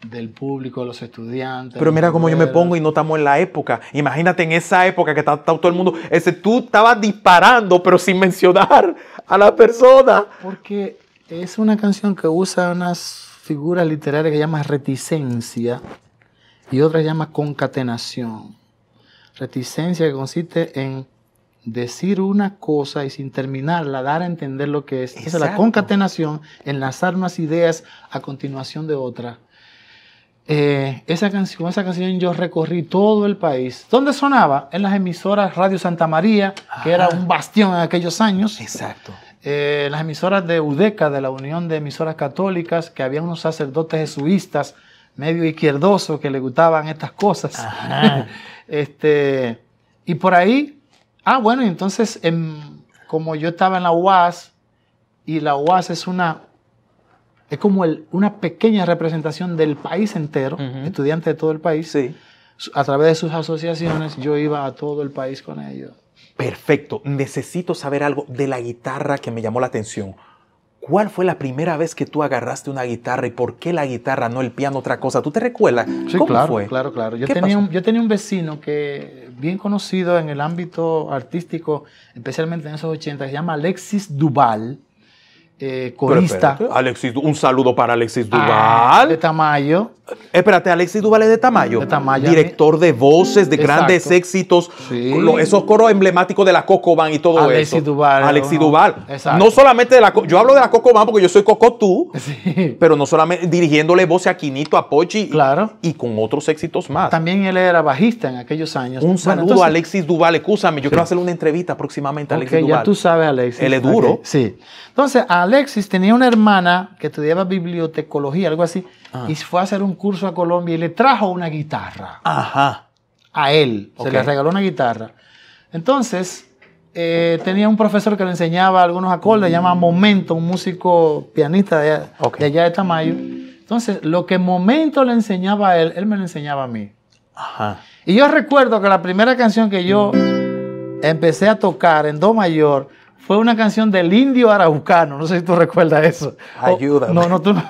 del público, de los estudiantes. Pero mira cómo yo me pongo y no estamos en la época. Imagínate en esa época que está, todo el mundo. Ese, tú estabas disparando, pero sin mencionar a la persona. Porque es una canción que usa unas figuras literarias que llama reticencia y otra llama concatenación. Reticencia que consiste en decir una cosa y sin terminarla, dar a entender lo que es. Esa es la concatenación, enlazar unas ideas a continuación de otra. Eh, esa canción, esa canción yo recorrí todo el país. ¿Dónde sonaba? En las emisoras Radio Santa María, que era ah. un bastión en aquellos años. Exacto. Eh, las emisoras de UDECA, de la Unión de Emisoras Católicas, que había unos sacerdotes jesuitas medio izquierdosos que le gustaban estas cosas. este, y por ahí Ah, bueno, entonces, em, como yo estaba en la UAS, y la UAS es una es como una pequeña representación del país entero, estudiante estudiantes de todo el país. Sí. A través de sus asociaciones yo iba a todo el país con ellos. Perfecto. Necesito saber algo de la guitarra que me llamó la atención. ¿Cuál fue la primera vez que tú agarraste una guitarra y por qué la guitarra, no el piano, otra cosa? ¿Tú te recuerdas? ¿Cómo claro, fue? claro, claro. yo tenía un vecino que bien conocido en el ámbito artístico, especialmente en esos 80, se llama Alexis Duval, eh, corista. un saludo para Alexis ah, Duval. de Tamayo. Espérate, Alexis Duval es de Tamayo. De Tamayo. Director de voces, de grandes éxitos. Esos coros emblemáticos de la Cocoban y todo Alexis Duval, Alexis Duval. No solamente de la. Yo hablo de la Cocoban porque yo soy Cocotú. Sí. Pero no solamente dirigiéndole voces a Quinito, a Pochi. Claro. Y, con otros éxitos más. También él era bajista en aquellos años. Un saludo a Alexis Duval. Escúchame, yo quiero hacerle una entrevista próximamente a Alexis Duval. Ya tú sabes, Alexis. Él es duro. Sí. Entonces, a Alexis tenía una hermana que estudiaba bibliotecología, algo así, ah. y fue a hacer un curso a Colombia y le trajo una guitarra. Ajá. A él, se le regaló una guitarra. Entonces, eh, tenía un profesor que le enseñaba algunos acordes, se llama Momento, un músico pianista de, de allá de Tamayo. Entonces, lo que Momento le enseñaba a él, él me lo enseñaba a mí. Y yo recuerdo que la primera canción que yo empecé a tocar en Do mayor fue una canción del indio araucano. No sé si tú recuerdas eso. Ayúdame. no, no, tú no.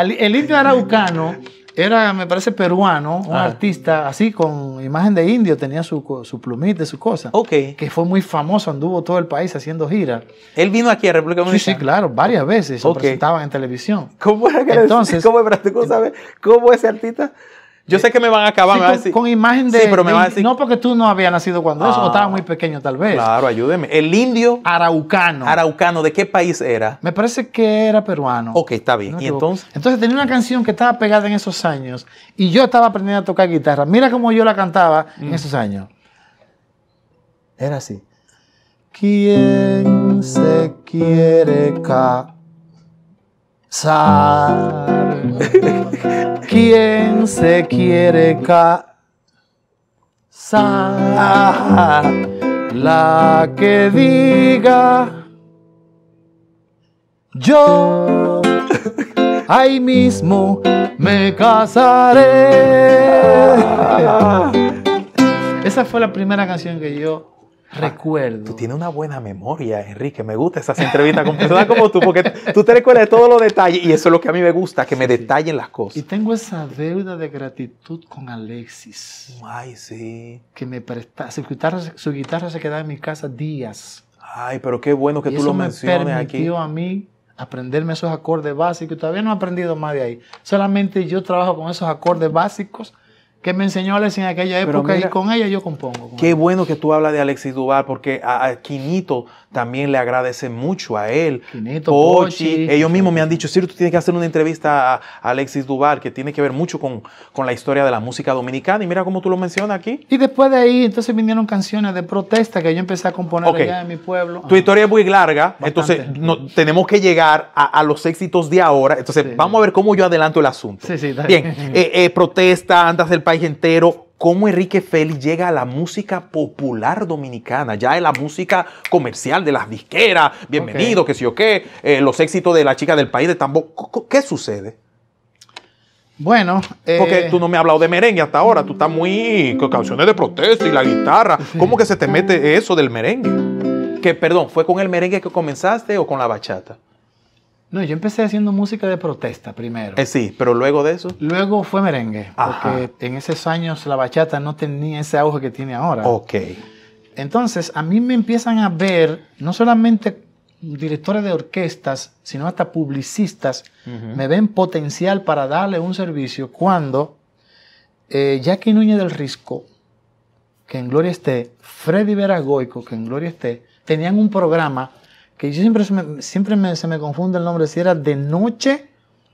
El indio araucano era, me parece, peruano, un ah. artista así con imagen de indio, tenía su, su plumita, su cosa. Ok. Que fue muy famoso, anduvo todo el país haciendo giras. Él vino aquí a República Dominicana. Sí, sí, claro, varias veces. Okay. Se presentaban en televisión. ¿Cómo era que Entonces, ¿cómo, tú sabes, ¿Cómo ese artista yo sé que me van a acabar. con, imagen de. Sí, pero me van a decir. No, porque tú no habías nacido cuando eso, o estabas ah, muy pequeño tal vez. Claro, ayúdeme. El indio. Araucano. Araucano, ¿de qué país era? Me parece que era peruano. Ok, está bien. ¿Y entonces? Entonces tenía una canción que estaba pegada en esos años y yo estaba aprendiendo a tocar guitarra. Mira cómo yo la cantaba en mm. esos años. Era así. ¿Quién se quiere casar? ¿Quién se quiere casar? La que diga yo ahí mismo me casaré. Esa fue la primera canción que yo Ah, recuerdo. Tú tienes una buena memoria, Enrique. Me gusta esas entrevistas con personas como tú, porque tú te recuerdas de todos los detalles y eso es lo que a mí me gusta, que me detallen las cosas. Y tengo esa deuda de gratitud con Alexis. Ay, sí. Que me presta, su guitarra, su guitarra se quedaba en mi casa días. Ay, pero qué bueno que tú lo menciones me permitió a mí aprenderme esos acordes básicos. Todavía no he aprendido más de ahí. Solamente yo trabajo con esos acordes básicos que me enseñó Alexis en aquella época y con ella yo compongo. qué bueno que tú hablas de Alexis Duval porque a, Quinito también le agradece mucho a él. Quinito, Pochi, Ellos mismos me han dicho, Ciro, tú tienes que hacer una entrevista a, Alexis Duval que tiene que ver mucho con, con, la historia de la música dominicana y mira cómo tú lo mencionas aquí. Y después de ahí entonces vinieron canciones de protesta que yo empecé a componer allá en mi pueblo. Tu historia es muy larga, entonces no, tenemos que llegar a, los éxitos de ahora. Entonces vamos a ver cómo yo adelanto el asunto. Sí, sí, bien. Eh, eh, protesta, andas del país entero cómo Enrique Félix llega a la música popular dominicana, ya de la música comercial de las disqueras, bienvenido, que sí o qué, eh, los éxitos de la chica del país de tambor. ¿Qué sucede? Bueno, porque eh, tú no me has hablado de merengue hasta ahora, tú estás muy con canciones de protesta y la guitarra. ¿Cómo que se te mete eso del merengue? Que perdón, ¿fue con el merengue que comenzaste o con la bachata? No, yo empecé haciendo música de protesta primero. Eh, sí, pero luego de eso. Luego fue merengue, porque en esos años la bachata no tenía ese auge que tiene ahora. Ok. Entonces, a mí me empiezan a ver no solamente directores de orquestas, sino hasta publicistas, me ven potencial para darle un servicio cuando eh, Jackie Núñez del Risco, que en Gloria esté, Freddy Veragoico, que en Gloria esté, tenían un programa que yo siempre, siempre me, se me confunde el nombre, si era de noche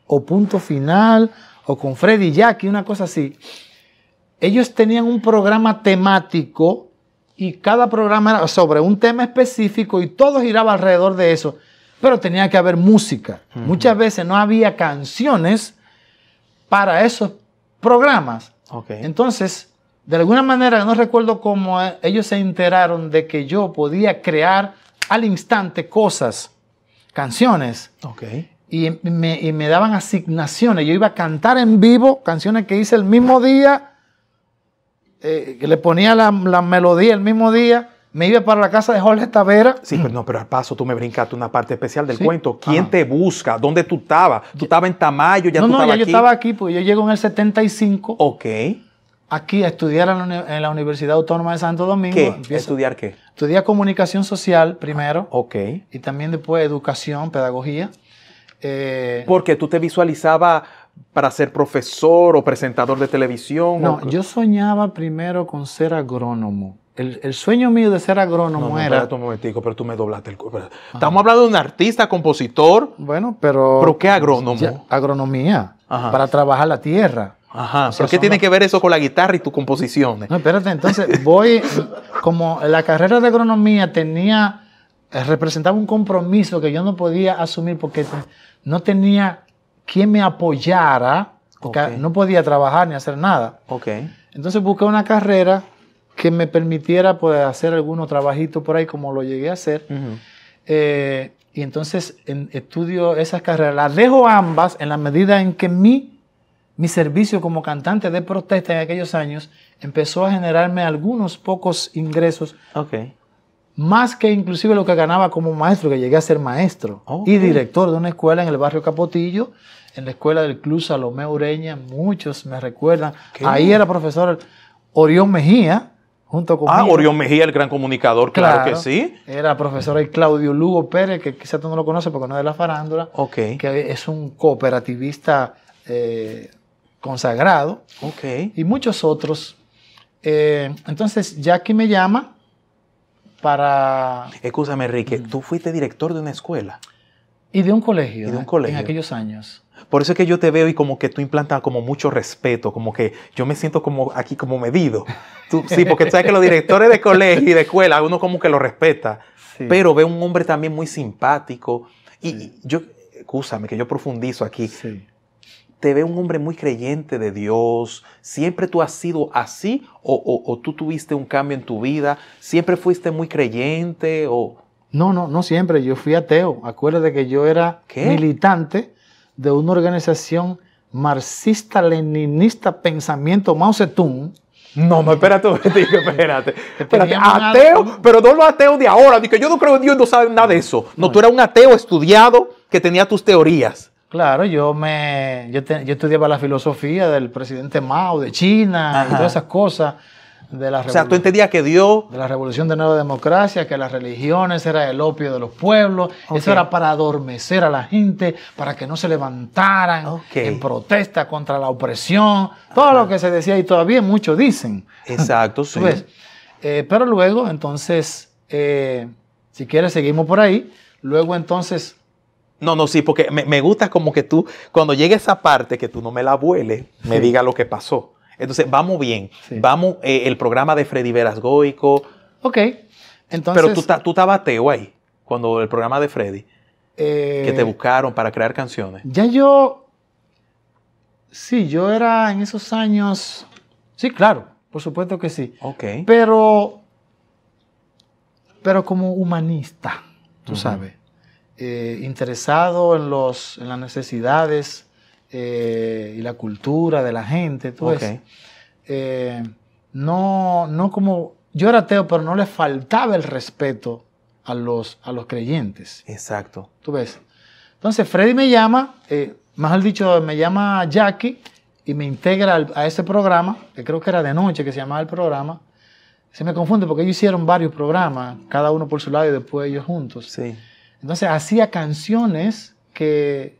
o punto final o con Freddy Jackie, una cosa así. Ellos tenían un programa temático y cada programa era sobre un tema específico y todo giraba alrededor de eso, pero tenía que haber música. Muchas veces no había canciones para esos programas. Entonces, de alguna manera, no recuerdo cómo eh, ellos se enteraron de que yo podía crear al instante cosas, canciones. Y me, daban asignaciones. Yo iba a cantar en vivo canciones que hice el mismo día, eh, que le ponía la, melodía el mismo día me iba para la casa de Jorge Tavera. Sí, pero no, pero al paso tú me brincaste una parte especial del cuento. ¿Quién te busca? ¿Dónde tú estabas? ¿Tú estabas en Tamayo? ¿Ya no, tú no, yo estaba aquí, porque yo llego en el 75. Ok aquí a estudiar en la Universidad Autónoma de Santo Domingo. ¿Qué? ¿Estudiar qué? Estudié comunicación social primero. Ah, ok. Y también después educación, pedagogía. Eh, Porque tú te visualizabas para ser profesor o presentador de televisión. No, yo soñaba primero con ser agrónomo. El, sueño mío de ser agrónomo no, no, era. Espérate un momentico, pero tú me doblaste el cuerpo. Ah. Estamos hablando de un artista, compositor. Bueno, pero. ¿Pero qué agrónomo? agronomía. Ajá. Para trabajar la tierra. Ajá, qué tiene que ver eso con la guitarra y tus composiciones? No, espérate, entonces voy, como la carrera de agronomía tenía, eh, representaba un compromiso que yo no podía asumir porque no tenía quien me apoyara, porque no podía trabajar ni hacer nada. Okay. Entonces busqué una carrera que me permitiera pues, hacer algunos trabajitos por ahí como lo llegué a hacer. Eh, y entonces en, estudio esas carreras, las dejo ambas en la medida en que mi mi servicio como cantante de protesta en aquellos años empezó a generarme algunos pocos ingresos. Más que inclusive lo que ganaba como maestro, que llegué a ser maestro y director de una escuela en el barrio Capotillo, en la escuela del Club Salomé Ureña, muchos me recuerdan. Ahí era profesor Orión Mejía, junto con. Ah, Orión Mejía, el gran comunicador, claro, que sí. Era profesor el Claudio Lugo Pérez, que quizás tú no lo conoces porque no es de la farándula. Que es un cooperativista. Eh, consagrado okay. y muchos otros. Eh, entonces, Jackie me llama para... Escúchame, Enrique, tú fuiste director de una escuela. Y de un colegio. de un ¿eh? colegio. En aquellos años. Por eso es que yo te veo y como que tú implantas como mucho respeto, como que yo me siento como aquí como medido. sí, porque tú sabes que los directores de colegio y de escuela, uno como que lo respeta. Pero ve un hombre también muy simpático. Y yo, escúchame, que yo profundizo aquí. Sí te ve un hombre muy creyente de Dios. ¿Siempre tú has sido así o, tú tuviste un cambio en tu vida? ¿Siempre fuiste muy creyente o...? No, no, no siempre. Yo fui ateo. Acuérdate que yo era militante de una organización marxista-leninista pensamiento Mao Zedong. No, no, espérate un espérate. Ateo, pero no los ateos de ahora. que yo no creo en Dios, y no saben nada de eso. No, no, tú eras un ateo estudiado que tenía tus teorías. Claro, yo me yo, estudiaba la filosofía del presidente Mao de China y todas esas cosas. De la o sea, tú entendías que Dios... De la revolución de Nueva Democracia, que las religiones eran el opio de los pueblos. Eso era para adormecer a la gente, para que no se levantaran en protesta contra la opresión. Todo lo que se decía y todavía muchos dicen. Exacto, sí. Eh, pero luego, entonces, eh, si quieres, seguimos por ahí. Luego, entonces, no, no, sí, porque me, gusta como que tú, cuando llegue esa parte, que tú no me la vueles, me diga lo que pasó. Entonces, vamos bien. Vamos, eh, el programa de Freddy Verasgoico. Ok. Entonces, Pero tú, tú estabas teo ahí, cuando el programa de Freddy, eh, que te buscaron para crear canciones. Ya yo. Sí, yo era en esos años. Sí, claro, por supuesto que sí. Ok. Pero. Pero como humanista, tú sabes eh, interesado en, los, en las necesidades eh, y la cultura de la gente, todo eh, no, no como, yo era ateo, pero no le faltaba el respeto a los, a los creyentes. Exacto. Tú ves. Entonces Freddy me llama, más al dicho, me llama Jackie y me integra a ese programa, que creo que era de noche que se llamaba el programa. Se me confunde porque ellos hicieron varios programas, cada uno por su lado y después ellos juntos. Sí. Entonces hacía canciones que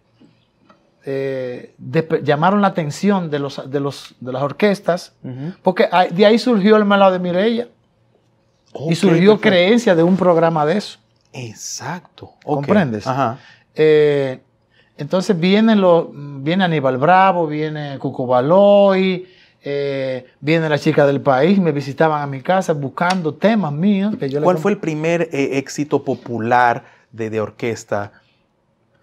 eh, llamaron la atención de, de, las orquestas, porque de ahí surgió el malo de Mireia. y surgió creencia de un programa de eso. Exacto. ¿Comprendes? Eh, entonces viene, lo, viene Aníbal Bravo, viene cucubaloy, eh, viene la chica del país, me visitaban a mi casa buscando temas míos. ¿Cuál fue el primer éxito popular de, orquesta.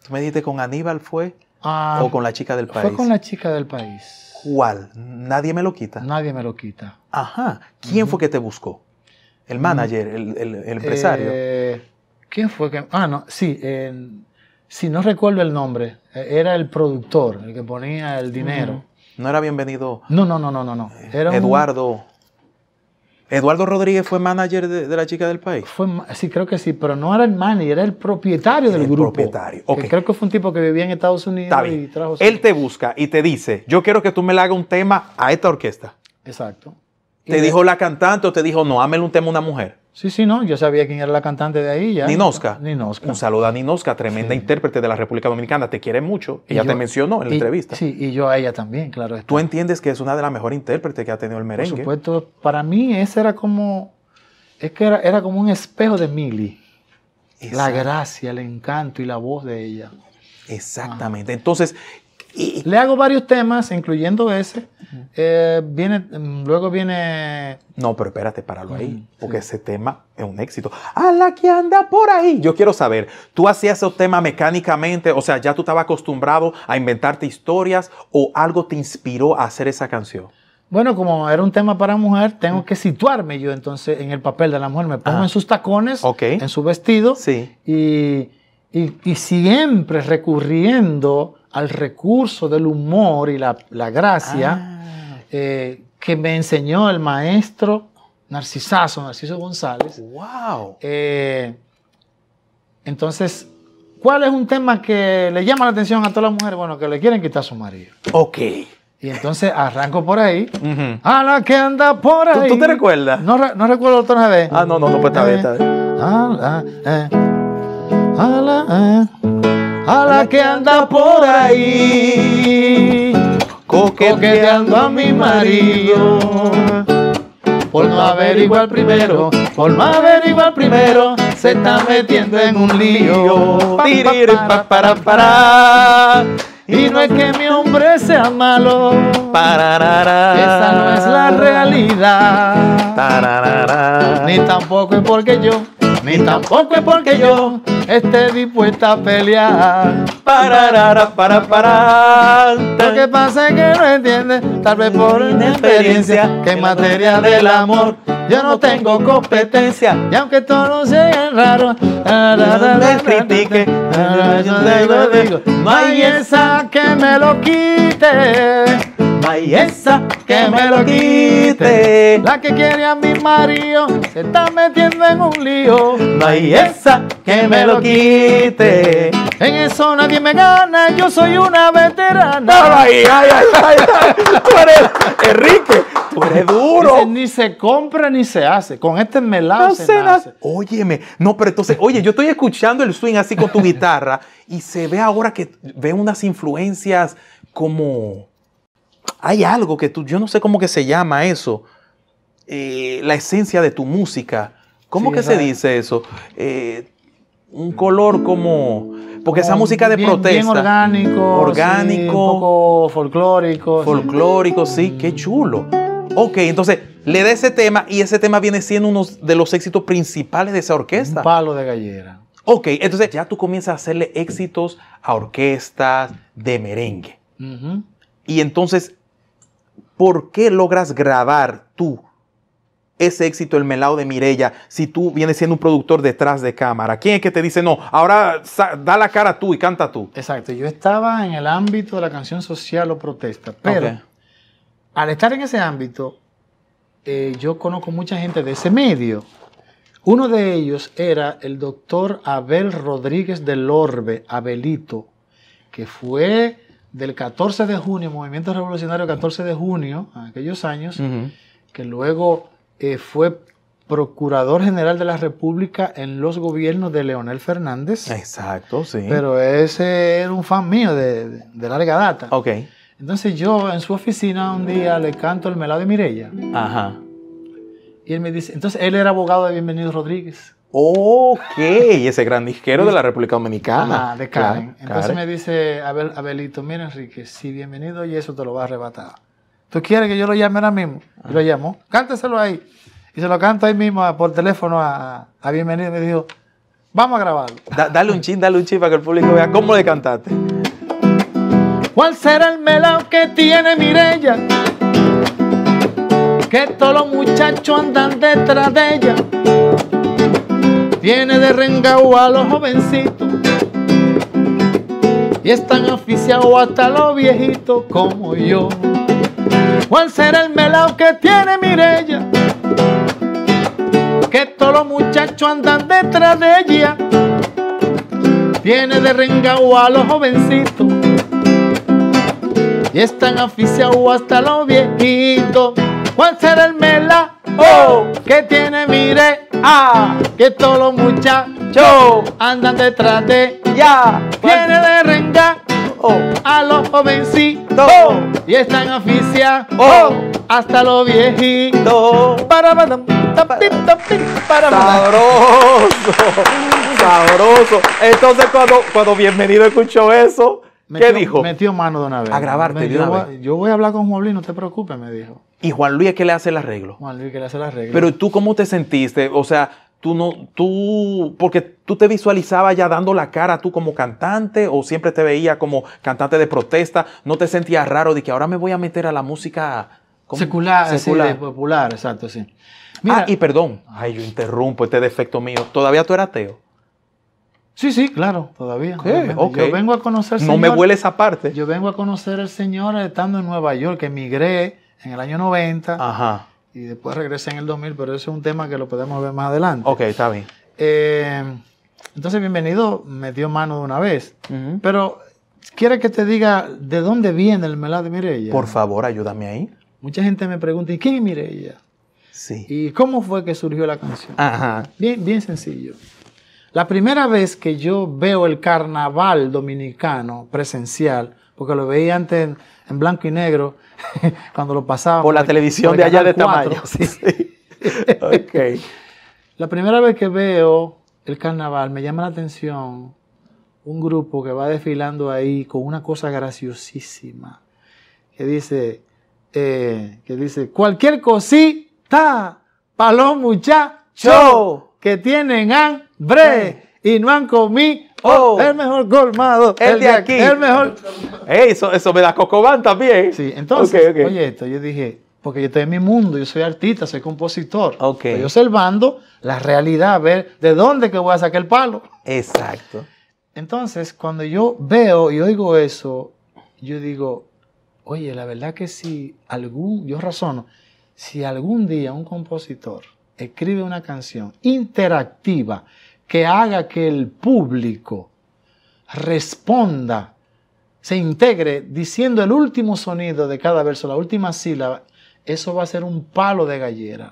¿Tú me dijiste con Aníbal fue? Ah, ¿O con la chica del país? Fue con la chica del país. ¿Cuál? Nadie me lo quita. Nadie me lo quita. Ajá. ¿Quién fue que te buscó? ¿El manager, mm. el, empresario? Eh, ¿Quién fue que.? Ah, no, sí. sí, no recuerdo el nombre. Eh, era el productor, el que ponía el dinero. No era bienvenido. No, no, no, no, no. Era Eduardo. Eduardo Rodríguez fue manager de, la chica del país. Fue, sí, creo que sí, pero no era el manager, era el propietario del el grupo. Propietario. Okay. creo que fue un tipo que vivía en Estados Unidos y trajo. Él te busca y te dice: Yo quiero que tú me le hagas un tema a esta orquesta. Exacto. ¿Te dijo la cantante o te dijo no, hámele un tema a una mujer? Sí, sí, no, yo sabía quién era la cantante de ahí ya. Ninoska. Ninoska. Un saludo a Ninoska, tremenda intérprete de la República Dominicana, te quiere mucho, ella te mencionó en la entrevista. Sí, y yo a ella también, claro. Tú entiendes que es una de las mejores intérpretes que ha tenido el merengue. Por supuesto, para mí ese era como, es que era, como un espejo de Mili. La gracia, el encanto y la voz de ella. Exactamente. Entonces, le hago varios temas, incluyendo ese. Eh, mm, luego viene. No, pero espérate, páralo ahí. Porque ese tema es un éxito. A la que anda por ahí. Yo quiero saber, ¿tú hacías esos temas mecánicamente? O sea, ¿ya tú estabas acostumbrado a inventarte historias o algo te inspiró a hacer esa canción? Bueno, como era un tema para mujer, tengo que situarme yo entonces en el papel de la mujer. Me pongo ah. en sus tacones, en su vestido. Sí. y siempre recurriendo al recurso del humor y la, gracia ah. eh, que me enseñó el maestro Narcisazo, Narciso González. ¡Wow! Eh, entonces, ¿cuál es un tema que le llama la atención a todas las mujeres? Bueno, que le quieren quitar a su marido. Ok. Y entonces arranco por ahí. A la que anda por ahí. ¿Tú, te recuerdas? No, no recuerdo otra vez. Ah, no, no, no, pues está bien, está eh, bien. a a la que anda por ahí, coqueteando a mi marido. Por no averiguar primero, por no averiguar primero, se está metiendo en un lío. para, para, para. Y no es que mi hombre sea malo, esa no es la realidad. Tararara. Ni tampoco es porque yo, ni tampoco es porque yo esté dispuesta a pelear. Pararara, para, para. Lo que pasa es que no entiende, tal vez por experiencia que en materia del amor yo no tengo competencia y aunque todos sea raros no me critique yo lo digo no hay esa que me lo quite Ay, esa que me lo quite. La que quiere a mi marido se está metiendo en un lío. Ay, esa que me lo quite. En eso nadie me gana, yo soy una veterana. Ay, ay, ay, ay, Tú eres, Enrique, tú eres duro. ni se compra ni se hace. Con este me no Óyeme, no, pero entonces, oye, yo estoy escuchando el swing así con tu guitarra y se ve ahora que ve unas influencias como hay algo que tú, yo no sé cómo que se llama eso, eh, la esencia de tu música. ¿Cómo que se dice eso? Eh, un color como... Porque esa música de protesta... Bien orgánico. Orgánico. un poco folclórico. Folclórico, sí. qué chulo. Ok, entonces le da ese tema y ese tema viene siendo uno de los éxitos principales de esa orquesta. Un palo de gallera. Ok, entonces ya tú comienzas a hacerle éxitos a orquestas de merengue. Y entonces ¿Por qué logras grabar tú ese éxito, el melao de Mirella, si tú vienes siendo un productor detrás de cámara? ¿Quién es que te dice, no, ahora da la cara tú y canta tú? Exacto, yo estaba en el ámbito de la canción social o protesta, pero al estar en ese ámbito, eh, yo conozco mucha gente de ese medio. Uno de ellos era el doctor Abel Rodríguez del Orbe, Abelito, que fue del 14 de junio, movimiento revolucionario 14 de junio, aquellos años, que luego eh, fue procurador general de la República en los gobiernos de Leonel Fernández. Exacto, sí. Pero ese era un fan mío de, larga data. Ok. Entonces yo en su oficina un día le canto el melado de Mirella. Ajá. Y él me dice, entonces él era abogado de Bienvenido Rodríguez. Ok, ese gran disquero de la República Dominicana. Ah, de Karen. Entonces me dice Abelito, mira Enrique, sí, bienvenido y eso te lo va a arrebatar. ¿Tú quieres que yo lo llame ahora mismo? lo llamo. Cánteselo ahí. Y se lo canto ahí mismo por teléfono a, Bienvenido. me dijo, vamos a grabarlo. dale un chin, dale un chin para que el público vea cómo le cantaste. ¿Cuál será el melao que tiene Mirella? Que todos los muchachos andan detrás de ella Viene de Rengao a los jovencitos y están oficial, hasta los viejitos como yo. ¿Cuál será el melao que tiene Mirella? Que todos los muchachos andan detrás de ella. Viene de Rengao a los jovencitos y están aficiados hasta los viejitos. ¿Cuál será el melao? oh, que tiene mire, ah, que todos los muchachos andan detrás de ya, tiene de renga, oh, a los jovencitos y están oficia, oh, hasta los viejitos. Para, para, sabroso, sabroso. Entonces cuando, cuando bienvenido escuchó eso. ¿Qué dijo? Metió mano de una vez. A grabarte, yo, voy, yo, voy a hablar con Juan no te preocupes, me dijo. Y Juan Luis es que le hace el arreglo. Juan Luis que le hace el arreglo. Pero tú cómo te sentiste, o sea, tú no, tú, porque tú te visualizabas ya dando la cara tú como cantante o siempre te veía como cantante de protesta, no te sentías raro de que ahora me voy a meter a la música secular, secular. popular, exacto, sí. ah, y perdón, ay, yo interrumpo este defecto mío, todavía tú eras ateo. Sí, sí, claro, todavía. Okay, Yo vengo a conocer. Señor, no me huele esa parte. Yo vengo a conocer al Señor estando en Nueva York, que emigré en el año 90. Y después regresé en el 2000, pero ese es un tema que lo podemos ver más adelante. Ok, está bien. Eh, entonces, bienvenido, me dio mano de una vez. Pero, ¿quiere que te diga de dónde viene el melá de Mirella? Por favor, ayúdame ahí. Mucha gente me pregunta, ¿y quién es Mirella? Sí. ¿Y cómo fue que surgió la canción? Ajá. Bien, bien sencillo. La primera vez que yo veo el carnaval dominicano presencial porque lo veía antes en, blanco y negro, cuando lo pasaba. Por, la televisión de allá de tamaño. Sí. La primera vez que veo el carnaval, me llama la atención un grupo que va desfilando ahí con una cosa graciosísima, que dice, eh, que dice, cualquier cosita, palón muchacho, que tienen hambre. Eh y no han comido. Oh, oh, el mejor colmado. El, de aquí. El mejor. eso, me da cocobán también. Sí, entonces, oye, esto yo dije, porque yo estoy en mi mundo, yo soy artista, soy compositor. Estoy observando la realidad, a ver de dónde que voy a sacar el palo. Exacto. Entonces, cuando yo veo y oigo eso, yo digo, oye, la verdad que si algún, yo razono, si algún día un compositor escribe una canción interactiva, que haga que el público responda, se integre diciendo el último sonido de cada verso, la última sílaba, eso va a ser un palo de gallera.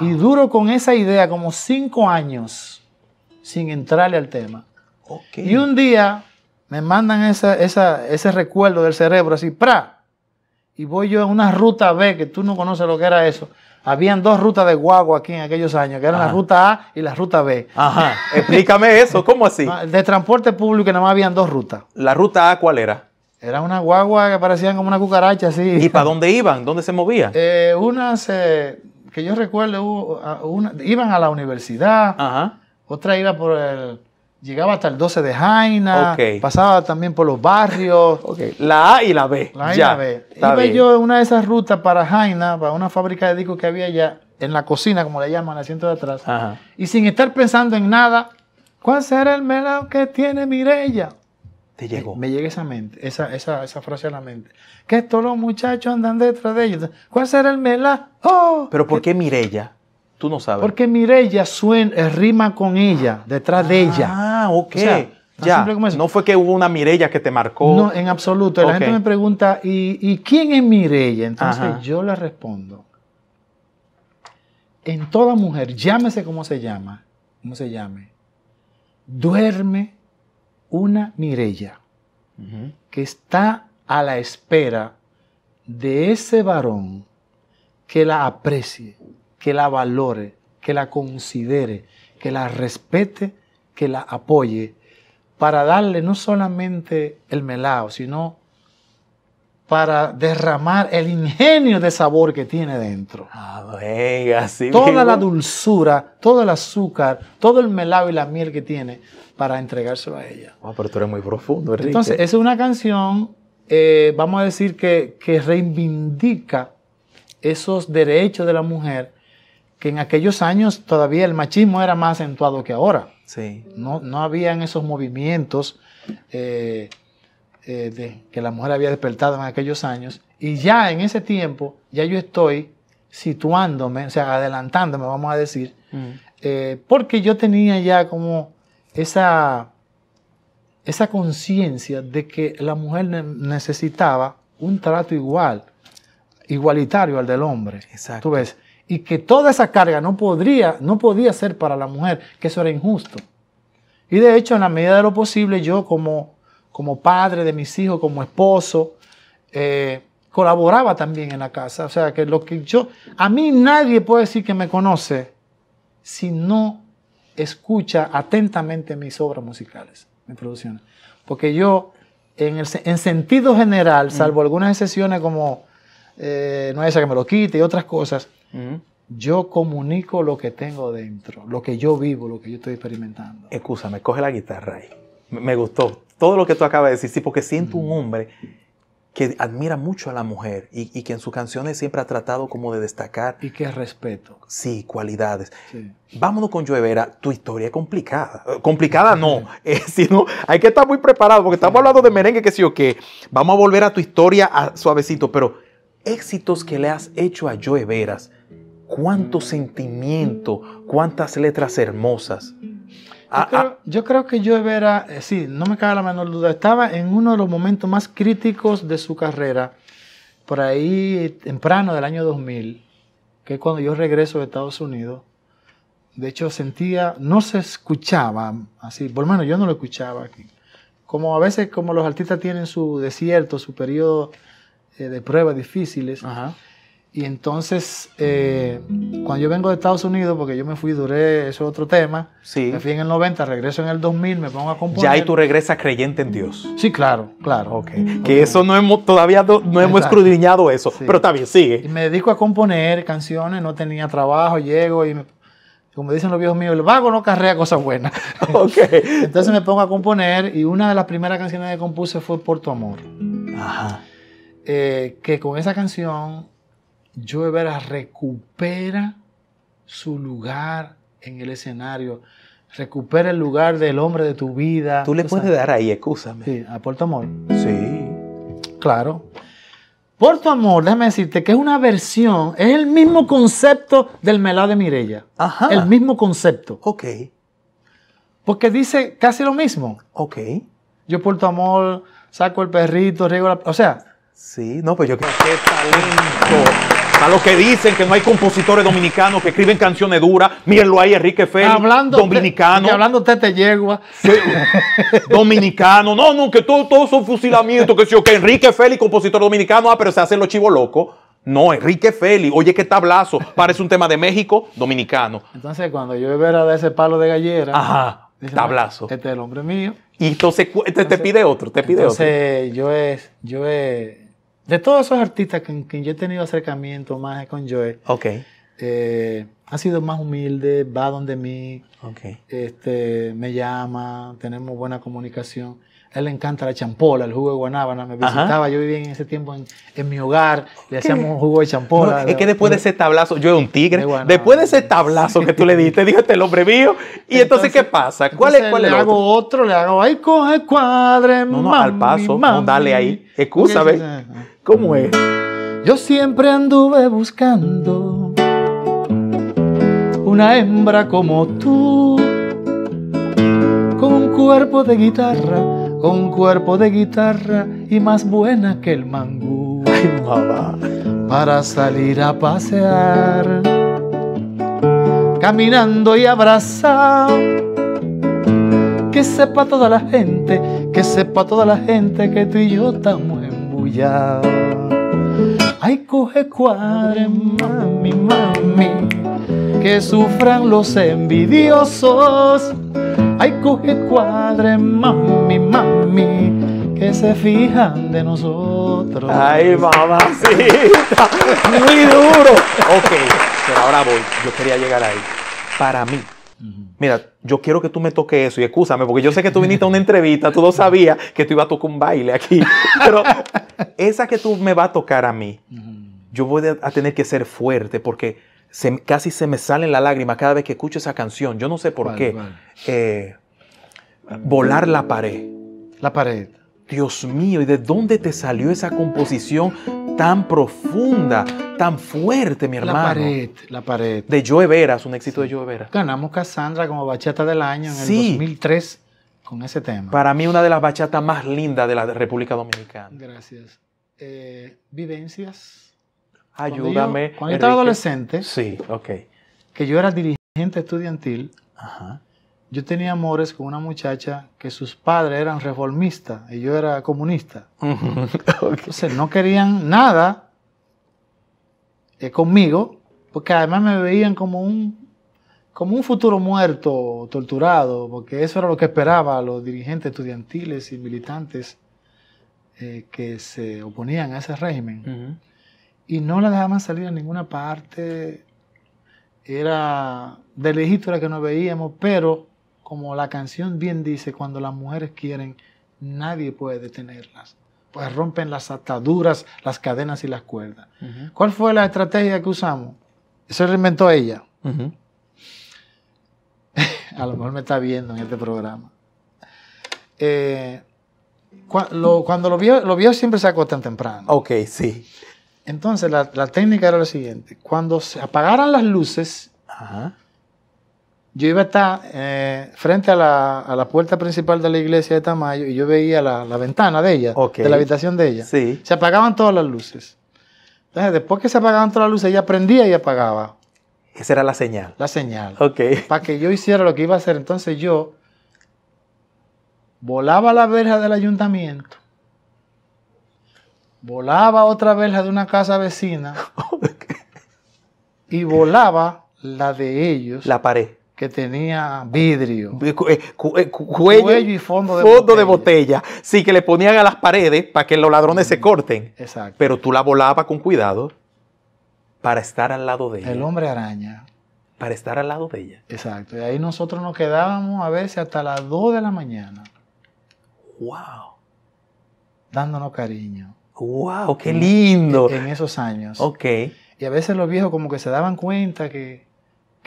Y duro con esa idea como cinco años sin entrarle al tema. Y un día me mandan ese recuerdo del cerebro así, ¡pra! Y voy yo a una ruta B, que tú no conoces lo que era eso. Habían dos rutas de guagua aquí en aquellos años, que eran la ruta A y la ruta B. Ajá, explícame eso, ¿cómo así? Ah, de transporte público nada más habían dos rutas. ¿La ruta A cuál era? Era una guagua que parecía como una cucaracha, así. ¿Y para dónde iban? ¿Dónde se movían? Eh, unas, que yo recuerdo, ah, iban a la universidad, otra iba por el llegaba hasta el 12 de Jaina, pasaba también por los barrios. La A y la B. La A y la B. Iba yo en una de esas rutas para Jaina, para una fábrica de discos que había allá, en la cocina, como le llaman, el asiento de atrás. Y sin estar pensando en nada, ¿cuál será el melao que tiene Mirella? Te llegó. Me, llega esa mente, esa, esa, frase a la mente. Que todos los muchachos andan detrás de ellos. ¿Cuál será el melao? Oh, Pero ¿por qué Mirella? Tú no sabes. Porque Mirella suena, eh, rima con ella, detrás de ella. Ah, ok. ya. No fue que hubo una Mirella que te marcó. No, en absoluto. La gente me pregunta, ¿y, quién es Mirella? Entonces yo le respondo. En toda mujer, llámese como se llama, como se llame, duerme una Mirella que está a la espera de ese varón que la aprecie, que la valore, que la considere, que la respete, que la apoye, para darle no solamente el melao, sino para derramar el ingenio de sabor que tiene dentro. Ah, venga, sí toda la dulzura, todo el azúcar, todo el melado y la miel que tiene para entregárselo a ella. Ah, pero tú eres muy profundo, Enrique. Entonces, es una canción, eh, vamos a decir, que, que reivindica esos derechos de la mujer que en aquellos años todavía el machismo era más acentuado que ahora. Sí. No, no habían esos movimientos eh, eh, de, que la mujer había despertado en aquellos años. Y ya en ese tiempo, ya yo estoy situándome, o sea, adelantándome, vamos a decir, mm. eh, porque yo tenía ya como esa, esa conciencia de que la mujer necesitaba un trato igual, igualitario al del hombre. Exacto. Tú ves, y que toda esa carga no, podría, no podía ser para la mujer, que eso era injusto. Y de hecho, en la medida de lo posible, yo como, como padre de mis hijos, como esposo, eh, colaboraba también en la casa. O sea, que lo que yo, a mí nadie puede decir que me conoce si no escucha atentamente mis obras musicales, mis producciones. Porque yo, en, el, sentido general, mm. salvo algunas excepciones como eh, No es esa que me lo quite y otras cosas, yo comunico lo que tengo dentro, lo que yo vivo, lo que yo estoy experimentando. Escúchame, coge la guitarra ahí. Me gustó todo lo que tú acabas de decir, sí, porque siento un hombre que admira mucho a la mujer y, que en sus canciones siempre ha tratado como de destacar. Y que respeto. Sí, cualidades. Vámonos con Evera, tu historia es complicada. Eh, complicada no, eh, sino hay que estar muy preparado porque estamos hablando de merengue, que sí o qué. Vamos a volver a tu historia suavecito, pero éxitos que le has hecho a Joe Veras cuánto mm. sentimiento, cuántas letras hermosas. yo, ah, ah. creo, que yo era, eh, sí, no me cabe la menor duda, estaba en uno de los momentos más críticos de su carrera, por ahí temprano del año 2000, que es cuando yo regreso de Estados Unidos. De hecho, sentía, no se escuchaba así, por lo menos yo no lo escuchaba aquí. Como a veces, como los artistas tienen su desierto, su periodo eh, de pruebas difíciles. Ajá y entonces, eh, cuando yo vengo de Estados Unidos, porque yo me fui, duré, eso es otro tema. Sí. Me fui en el 90, regreso en el 2000, me pongo a componer. Ya ahí tú regresas creyente en Dios. Sí, claro, claro. Okay. Que eso no hemos, todavía no, hemos escudriñado eso, pero está bien, sigue. me dedico a componer canciones, no tenía trabajo, llego y, como dicen los viejos míos, el vago no carrea cosas buenas. Okay. entonces me pongo a componer y una de las primeras canciones que compuse fue Por tu amor. Ajá. Eh, que con esa canción Joe recupera su lugar en el escenario, recupera el lugar del hombre de tu vida. Tú le puedes dar ahí, escúchame. Sí, a Puerto Amor. Sí. Claro. Puerto Amor, déjame decirte que es una versión, es el mismo concepto del Melá de Mirella. Ajá. El mismo concepto. Ok. Porque dice casi lo mismo. Ok. Yo Puerto Amor, saco el perrito, riego la... O sea... Sí, no, pues yo creo... ¡Qué talento! A los que dicen que no hay compositores dominicanos que escriben canciones duras, mírenlo ahí, Enrique Félix, hablando dominicano. hablando usted te yegua. dominicano. No, no, que todos todo son fusilamientos, que que Enrique Félix, compositor dominicano, ah, pero se hacen los chivos locos. No, Enrique Félix, oye qué tablazo, parece un tema de México, dominicano. Entonces, cuando yo era de ese palo de gallera, Ajá, tablazo. Este es el hombre mío. Y entonces, te, pide otro, te pide otro. Entonces, yo es, yo es de todos esos artistas con quien yo he tenido acercamiento más con Joe, okay. Eh, ha sido más humilde, va donde mí, este, me llama, tenemos buena comunicación. A él le encanta la champola, el jugo de guanábana. Me visitaba, yo vivía en ese tiempo en, mi hogar, le hacíamos un jugo de champola. es que después de ese tablazo, yo era un tigre, después de ese tablazo que tú le diste, dijiste el hombre mío, y entonces, ¿qué pasa? ¿Cuál es cuál Le hago otro? le hago, ay, coge cuadre, No, no, al paso, dale ahí. Escúchame, ¿cómo es? Yo siempre anduve buscando una hembra como tú, con un cuerpo de guitarra con cuerpo de guitarra y más buena que el mangú. Ay, Para salir a pasear, caminando y abrazado Que sepa toda la gente, que sepa toda la gente que tú y yo estamos embullados. Ay, coge cuadre, mami, mami, que sufran los envidiosos Ay, coge cuadre, mami, mami, que se fijan de nosotros. Ay, mamacita, muy duro. Ok, pero ahora voy, yo quería llegar ahí. Para mí, Mira, yo quiero que tú me toques eso y escúchame, porque yo sé que tú viniste a una entrevista, tú no sabías que tú ibas a tocar un baile aquí, pero esa que tú me vas a tocar a mí, yo voy a tener que ser fuerte porque casi se me sale la lágrima cada vez que escucho esa canción. Yo no sé por qué. Eh, volar la pared. La pared. Dios mío, ¿y de dónde te salió esa composición tan profunda, tan fuerte, mi hermano? La pared, la pared. De Joe Veras, un éxito de Joe Veras. Ganamos Cassandra como bachata del año en el 2003 con ese tema. Para mí una de las bachatas más lindas de la República Dominicana. Gracias. Eh, vivencias Ayúdame. Cuando yo, estaba adolescente, sí, okay. que yo era dirigente estudiantil, Ajá. yo tenía amores con una muchacha que sus padres eran reformistas y yo era comunista. Entonces no querían nada eh, conmigo, porque además me veían como un, como un futuro muerto, torturado, porque eso era lo que esperaba los dirigentes estudiantiles y militantes eh, que se oponían a ese régimen y no la dejaban salir a ninguna parte. Era de lejito la que no veíamos, pero como la canción bien dice, cuando las mujeres quieren, nadie puede detenerlas. Pues rompen las ataduras, las cadenas y las cuerdas. ¿Cuál fue la estrategia que usamos? Se reinventó ella. a lo mejor me está viendo en este programa. Eh, cuando lo vio, lo vio siempre se tan temprano. Ok, sí. Entonces, la, técnica era la siguiente. Cuando se apagaran las luces, yo iba a estar eh, frente a la, puerta principal de la iglesia de Tamayo y yo veía la, ventana de ella, de la habitación de ella. Sí. Se apagaban todas las luces. Entonces, después que se apagaban todas las luces, ella prendía y apagaba. Esa era la señal. La señal. Para que yo hiciera lo que iba a hacer. Entonces yo volaba a la verja del ayuntamiento volaba otra vez la de una casa vecina y volaba la de ellos. La pared. Que tenía vidrio. Eh, eh, eh, cuello, y fondo, de, fondo botella. de botella. Sí, que le ponían a las paredes para que los ladrones se mm, corten. Exacto. Pero tú la volabas con cuidado para estar al lado de ella. El hombre araña. Para estar al lado de ella. Exacto. Y ahí nosotros nos quedábamos a veces hasta las 2 de la mañana. ¡Wow! Dándonos cariño. ¡Wow! ¡Qué lindo! En, esos años. Ok. Y a veces los viejos como que se daban cuenta que,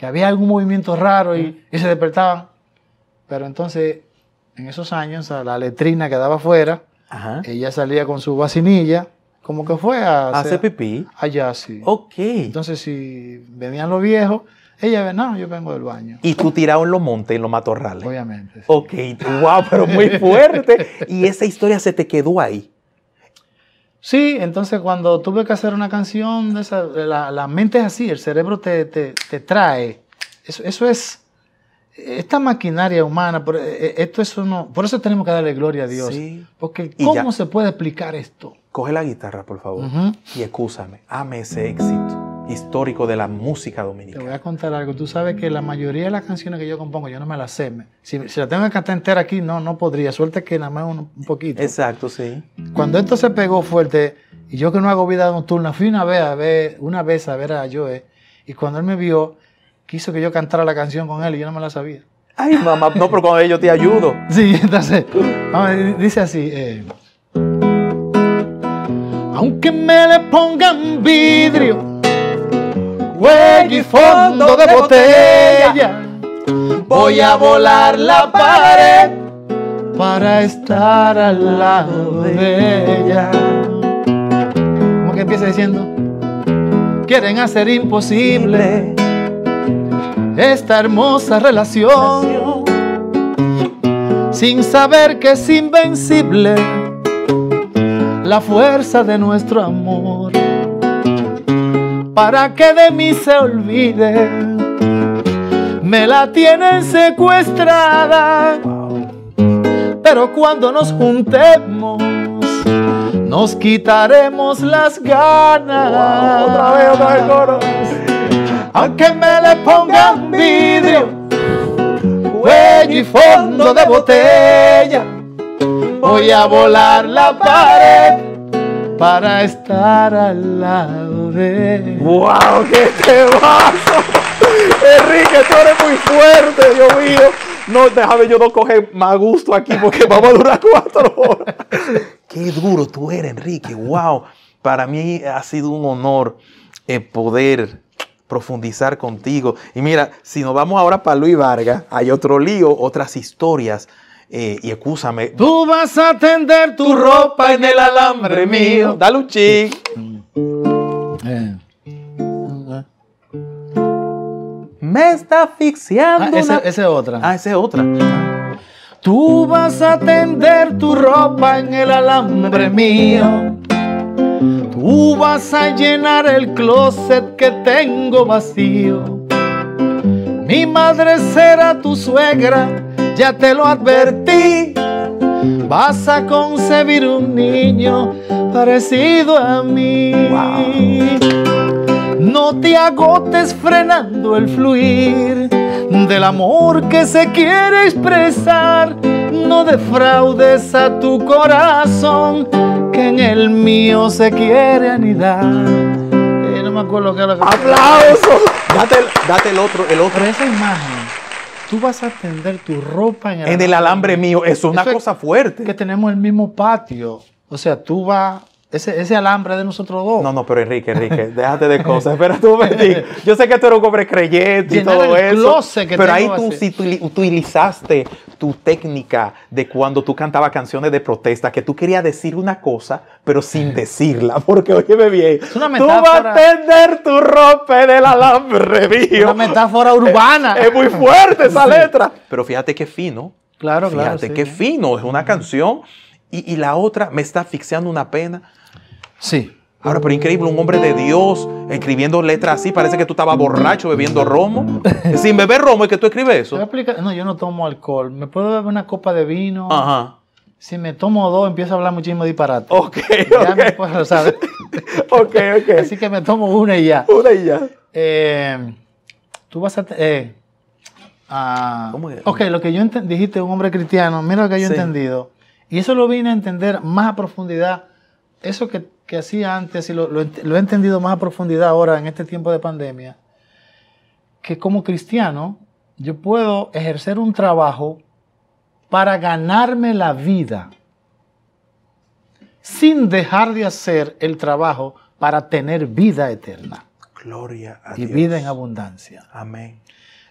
había algún movimiento raro y, se despertaban. Pero entonces, en esos años, la letrina quedaba afuera, Ajá. ella salía con su vacinilla, como que fue a, a hacer pipí. Allá sí. Ok. Entonces, si venían los viejos, ella no, yo vengo del baño. Y tú tirado en los montes, en los matorrales. Obviamente. Ok, wow, pero muy fuerte. y esa historia se te quedó ahí. Sí, entonces cuando tuve que hacer una canción, la, mente es así, el cerebro te, trae. Eso, es, esta maquinaria humana, por, eh, eh, esto es uno, por eso tenemos que darle gloria a Dios. Porque ¿cómo se puede explicar esto? Coge la guitarra, por favor, y escúchame, ame ese éxito histórico de la música dominicana. Te voy a contar algo. Tú sabes que la mayoría de las canciones que yo compongo, yo no me las sé. Si, si la tengo que cantar entera aquí, no, no podría. Suerte que nada más un, poquito. Exacto, sí. Cuando esto se pegó fuerte, y yo que no hago vida nocturna, fui una vez a ver, una vez a ver a Joe, y cuando él me vio, quiso que yo cantara la canción con él y yo no me la sabía. Ay, mamá, no, pero con yo te ayudo. Sí, entonces, dice así. Eh, aunque me le pongan vidrio Huey y fondo de botella. Voy a volar la pared para estar al lado de ella. ¿Cómo que empieza diciendo? Quieren hacer imposible esta hermosa relación sin saber que es invencible la fuerza de nuestro amor para que de mí se olvide. Me la tienen secuestrada, pero cuando nos juntemos, nos quitaremos las ganas. otra vez, Aunque me le pongan vidrio, cuello y fondo de botella, voy a volar la pared para estar al lado de. ¡Wow! ¡Qué vas, Enrique, tú eres muy fuerte, Dios mío. No, déjame yo no coger más gusto aquí porque vamos a durar cuatro horas. ¡Qué duro tú eres, Enrique! ¡Wow! Para mí ha sido un honor eh, poder profundizar contigo. Y mira, si nos vamos ahora para Luis Vargas, hay otro lío, otras historias eh, y escúchame. Tú vas a tender tu ropa en el alambre mío. Dale un eh. Eh. Me está asfixiando. Ah, esa es otra. Ah, esa es otra. Tú vas a tender tu ropa en el alambre mío. Tú vas a llenar el closet que tengo vacío. Mi madre será tu suegra ya te lo advertí. Vas a concebir un niño parecido a mí. No te agotes frenando el fluir del amor que se quiere expresar. No defraudes a tu corazón que en el mío se quiere anidar. Eh, no me acuerdo era. Date, el otro, el otro. esa imagen. Tú vas a tender tu ropa en el, alambre, mío. Eso es una cosa fuerte. Que tenemos el mismo patio. O sea, tú vas ese, alambre de nosotros dos. No, no, pero Enrique, Enrique, déjate de cosas. Espera tú, Yo sé que tú eres un hombre creyente y todo el eso. Que pero ahí tú, utilizaste tu técnica de cuando tú cantabas canciones de protesta, que tú querías decir una cosa, pero sin decirla. Porque, óyeme bien, es una metáfora, tú vas a tender tu rompe del alambre, mío. Una metáfora urbana. Es, muy fuerte esa letra. Pero fíjate qué fino. Claro, claro. Fíjate qué fino. Es una canción y, la otra me está asfixiando una pena. Sí. Ahora, pero increíble, un hombre de Dios escribiendo letras así, parece que tú estabas borracho bebiendo romo. Sin beber romo ¿y que tú escribes eso. No, yo no tomo alcohol. Me puedo beber una copa de vino. Ajá. Si me tomo dos, empiezo a hablar muchísimo disparate. Ok, ya Me puedo, ¿sabes? ok, ok. Así que me tomo una y ya. Una y ya. Eh, tú vas a... Eh, ah, ¿Cómo es? Ok, lo que yo dijiste, un hombre cristiano, mira lo que yo he entendido y eso lo vine a entender más a profundidad. Eso que, hacía antes y lo, he entendido más a profundidad ahora en este tiempo de pandemia, que como cristiano yo puedo ejercer un trabajo para ganarme la vida sin dejar de hacer el trabajo para tener vida eterna. Gloria a y Dios. Y vida en abundancia. Amén.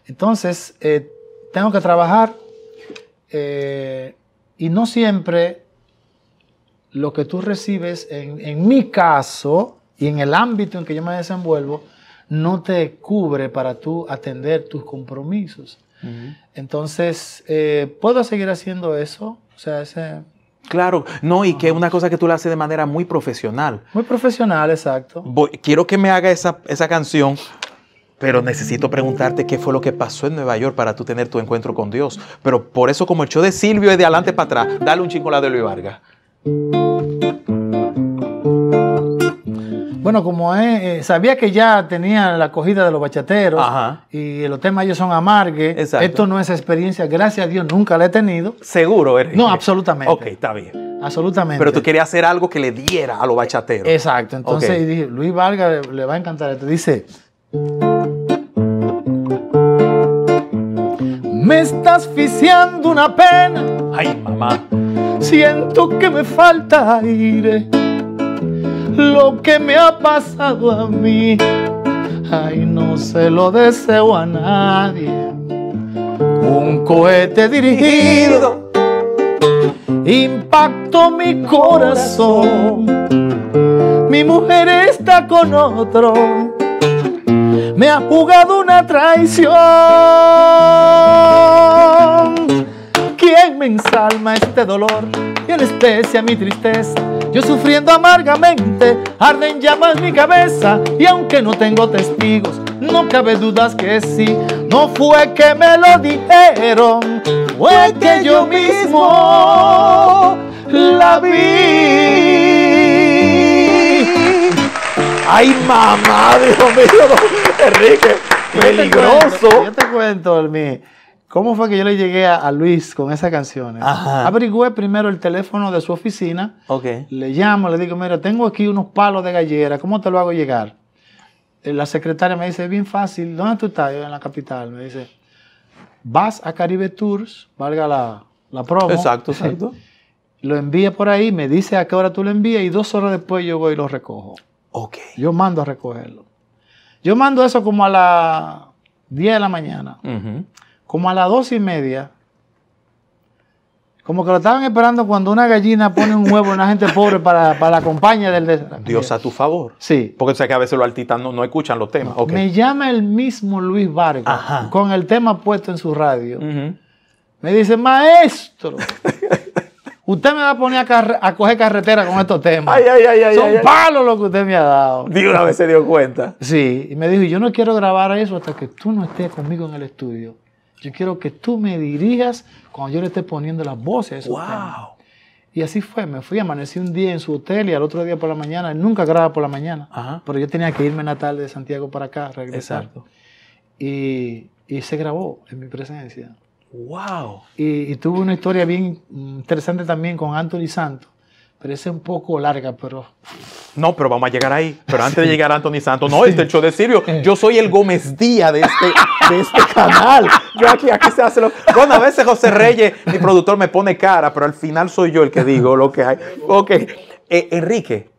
Entonces, eh, tengo que trabajar. Eh, y no siempre lo que tú recibes, en, mi caso y en el ámbito en que yo me desenvuelvo, no te cubre para tú atender tus compromisos. Entonces, eh, ¿puedo seguir haciendo eso? O sea, ese... Claro, no, y que es una cosa que tú la haces de manera muy profesional. Muy profesional, exacto. quiero que me haga esa, esa canción pero necesito preguntarte qué fue lo que pasó en Nueva York para tú tener tu encuentro con Dios. Pero por eso, como el show de Silvio es de adelante para atrás, dale un chingolado de Luis Vargas. Bueno, como eh, sabía que ya tenía la acogida de los bachateros y los temas ellos son amargues, esto no es experiencia, gracias a Dios nunca la he tenido. Seguro, eres. No, absolutamente. Ok, está bien. Absolutamente. Pero tú querías hacer algo que le diera a los bachateros. Exacto, entonces dije, Luis Vargas le va a encantar, te dice... Me está asfixiando una pena, ay mamá, siento que me falta aire. Lo que me ha pasado a mí, ay no se lo deseo a nadie. Un cohete dirigido impactó mi corazón. Mi mujer está con otro me ha jugado una traición. ¿Quién me ensalma este dolor y anestesia mi tristeza? Yo sufriendo amargamente, arden llamas mi cabeza y aunque no tengo testigos, no cabe dudas que sí. No fue que me lo dijeron, fue que yo mismo la vi mamá, Dios mío, Enrique, peligroso. Yo te cuento, yo cómo fue que yo le llegué a, Luis con esas canciones. Eh? Ajá. primero el teléfono de su oficina. Le llamo, le digo, mira, tengo aquí unos palos de gallera, ¿cómo te lo hago llegar? Eh, la secretaria me dice, bien fácil, ¿dónde tú estás? Yo en la capital. Me dice, vas a Caribe Tours, valga la, la promo. Exacto, exacto. lo envía por ahí, me dice a qué hora tú lo envías y dos horas después yo voy y lo recojo. Yo mando a recogerlo. Yo mando eso como a las 10 de la mañana. Como a las 12 y media. Como que lo estaban esperando cuando una gallina pone un huevo en una gente pobre para, la compañía del desastre. Dios a tu favor. Sí. Porque sé que a veces los artistas no, escuchan los temas. Me llama el mismo Luis Vargas con el tema puesto en su radio. Me dice, maestro, Usted me va a poner a, coger carretera con estos temas. Ay, ay, ay, Son palos lo que usted me ha dado. Digo, una vez se dio cuenta. Sí, y me dijo, yo no quiero grabar eso hasta que tú no estés conmigo en el estudio. Yo quiero que tú me dirijas cuando yo le esté poniendo las voces wow. Y así fue, me fui, amanecí un día en su hotel y al otro día por la mañana, nunca graba por la mañana, pero yo tenía que irme en la tarde de Santiago para acá, regresar. Exacto. y se grabó en mi presencia. ¡Wow! Y, tuvo tuve una historia bien interesante también con Anthony Santos pero es un poco larga, pero... No, pero vamos a llegar ahí. Pero antes de llegar a Anthony Santos, no, este hecho show de Sirio. Eh. Yo soy el Gómez Día este, de este, canal. Yo aquí, aquí se hace lo... Bueno, a veces José Reyes, mi productor, me pone cara, pero al final soy yo el que digo lo que hay. Ok. Eh, Enrique,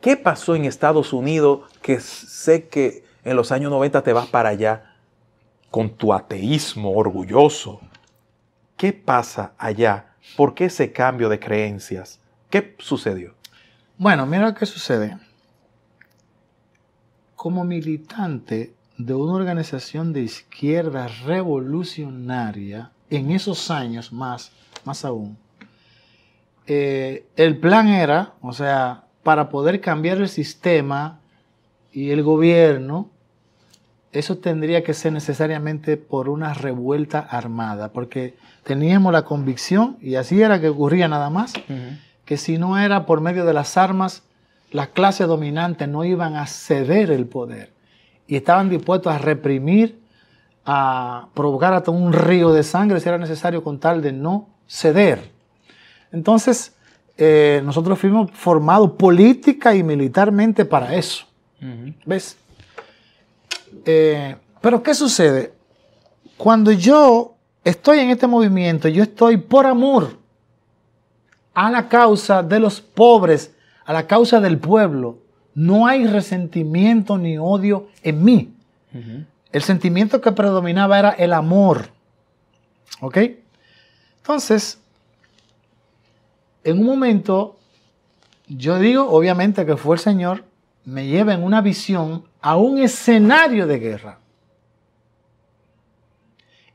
¿qué pasó en Estados Unidos que sé que en los años 90 te vas para allá? con tu ateísmo orgulloso. ¿Qué pasa allá? ¿Por qué ese cambio de creencias? ¿Qué sucedió? Bueno, mira qué sucede. Como militante de una organización de izquierda revolucionaria, en esos años más, más aún, eh, el plan era, o sea, para poder cambiar el sistema y el gobierno, eso tendría que ser necesariamente por una revuelta armada, porque teníamos la convicción, y así era que ocurría nada más, que si no era por medio de las armas, las clases dominantes no iban a ceder el poder y estaban dispuestos a reprimir, a provocar hasta un río de sangre si era necesario con tal de no ceder. Entonces, eh, nosotros fuimos formados política y militarmente para eso. ¿Ves? Eh, pero ¿qué sucede? Cuando yo estoy en este movimiento, yo estoy por amor a la causa de los pobres, a la causa del pueblo. No hay resentimiento ni odio en mí. El sentimiento que predominaba era el amor. ¿Ok? Entonces, en un momento, yo digo, obviamente, que fue el Señor, me lleva en una visión a un escenario de guerra.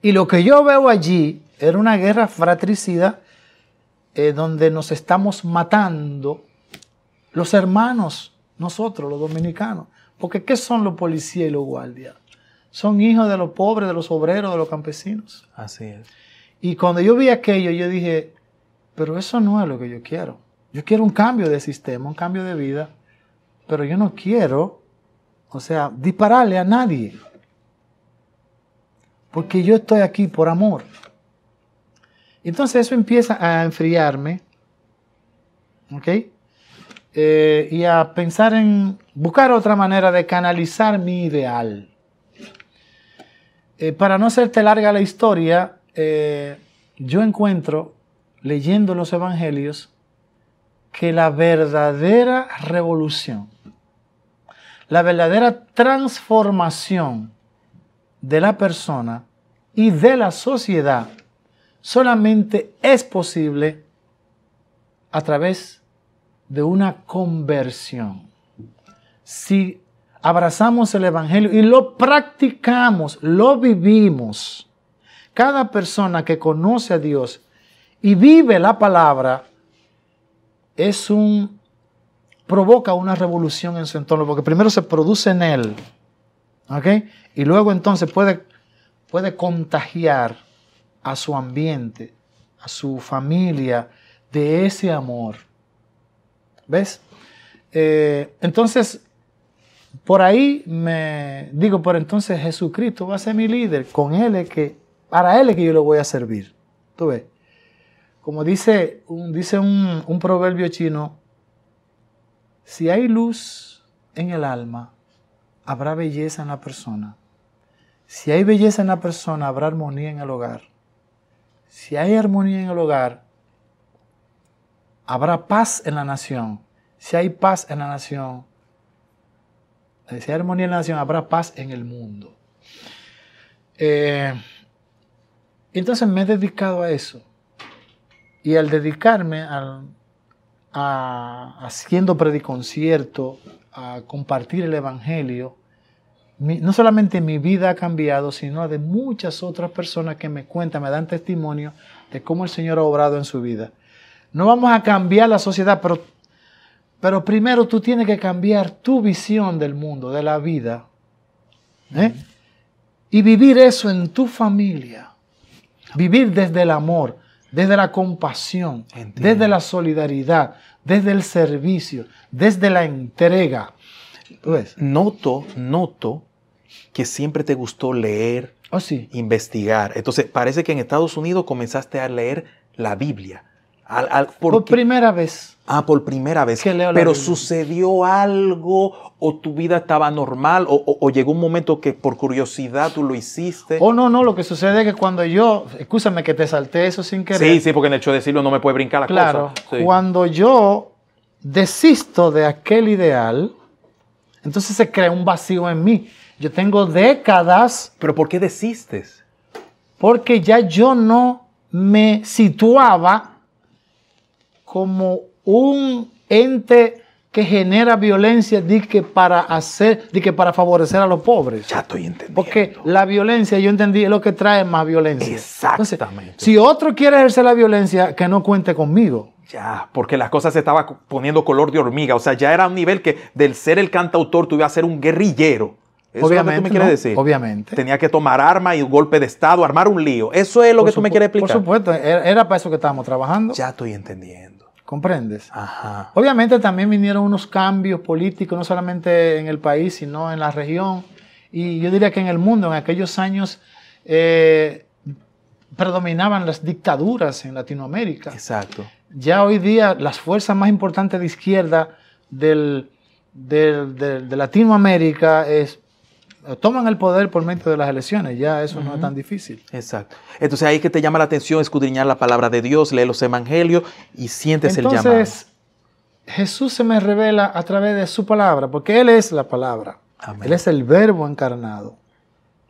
Y lo que yo veo allí era una guerra fratricida eh, donde nos estamos matando los hermanos, nosotros los dominicanos. Porque ¿qué son los policías y los guardias? Son hijos de los pobres, de los obreros, de los campesinos. Así es. Y cuando yo vi aquello, yo dije, pero eso no es lo que yo quiero. Yo quiero un cambio de sistema, un cambio de vida, pero yo no quiero o sea, dispararle a nadie. Porque yo estoy aquí por amor. Entonces eso empieza a enfriarme. ¿Ok? Eh, y a pensar en buscar otra manera de canalizar mi ideal. Eh, para no hacerte larga la historia, eh, yo encuentro, leyendo los evangelios, que la verdadera revolución la verdadera transformación de la persona y de la sociedad solamente es posible a través de una conversión. Si abrazamos el Evangelio y lo practicamos, lo vivimos, cada persona que conoce a Dios y vive la palabra es un provoca una revolución en su entorno, porque primero se produce en él, ¿ok? Y luego entonces puede, puede contagiar a su ambiente, a su familia, de ese amor. ¿Ves? Eh, entonces, por ahí me digo, por entonces Jesucristo va a ser mi líder, con él es que, para él es que yo lo voy a servir. ¿Tú ves? Como dice, dice un proverbio chino, si hay luz en el alma, habrá belleza en la persona. Si hay belleza en la persona, habrá armonía en el hogar. Si hay armonía en el hogar, habrá paz en la nación. Si hay paz en la nación, eh, si hay armonía en la nación, habrá paz en el mundo. Eh, entonces me he dedicado a eso. Y al dedicarme al, a, haciendo prediconcierto, a compartir el Evangelio, no solamente mi vida ha cambiado, sino la de muchas otras personas que me cuentan, me dan testimonio de cómo el Señor ha obrado en su vida. No vamos a cambiar la sociedad, pero, primero tú tienes que cambiar tu visión del mundo, de la vida, ¿eh? y vivir eso en tu familia, vivir desde el amor desde la compasión, desde la solidaridad, desde el servicio, desde la entrega. noto, noto que siempre te gustó leer, oh, sí. investigar. Entonces, parece que en Estados Unidos comenzaste a leer la Biblia por primera vez. Ah, por primera vez. Pero sucedió algo o tu vida estaba normal o, llegó un momento que por curiosidad tú lo hiciste. Oh, no, no, lo que sucede es que cuando yo, escúchame que te salté eso sin querer. Sí, sí, porque en el hecho de decirlo no me puede brincar la claro, Claro, cuando yo desisto de aquel ideal, entonces se crea un vacío en mí. Yo tengo décadas. ¿Pero por qué desistes? Porque ya yo no me situaba como un ente que genera violencia di que para hacer, que para favorecer a los pobres. Ya estoy entendiendo. Porque la violencia, yo entendí, es lo que trae más violencia. Exactamente. si otro quiere ejercer la violencia, que no cuente conmigo. Ya, porque las cosas se estaban poniendo color de hormiga. O sea, ya era un nivel que del ser el cantautor tú ibas a ser un guerrillero. Eso obviamente, lo que me quieres decir. Obviamente. Tenía que tomar arma y un golpe de Estado, armar un lío. Eso es lo que tú me quieres explicar. Por supuesto, era para eso que estábamos trabajando. Ya estoy entendiendo. ¿Comprendes? Obviamente también vinieron unos cambios políticos, no solamente en el país, sino en la región. Y yo diría que en el mundo, en aquellos años, eh, predominaban las dictaduras en Latinoamérica. Exacto. Ya hoy día las fuerzas más importantes de izquierda del, de Latinoamérica es toman el poder por medio de las elecciones, ya eso no es tan difícil. Exacto. Entonces ahí es que te llama la atención escudriñar la palabra de Dios, leer los evangelios y sientes el llamado. Entonces, Jesús se me revela a través de su palabra, porque Él es la palabra. Él es el verbo encarnado.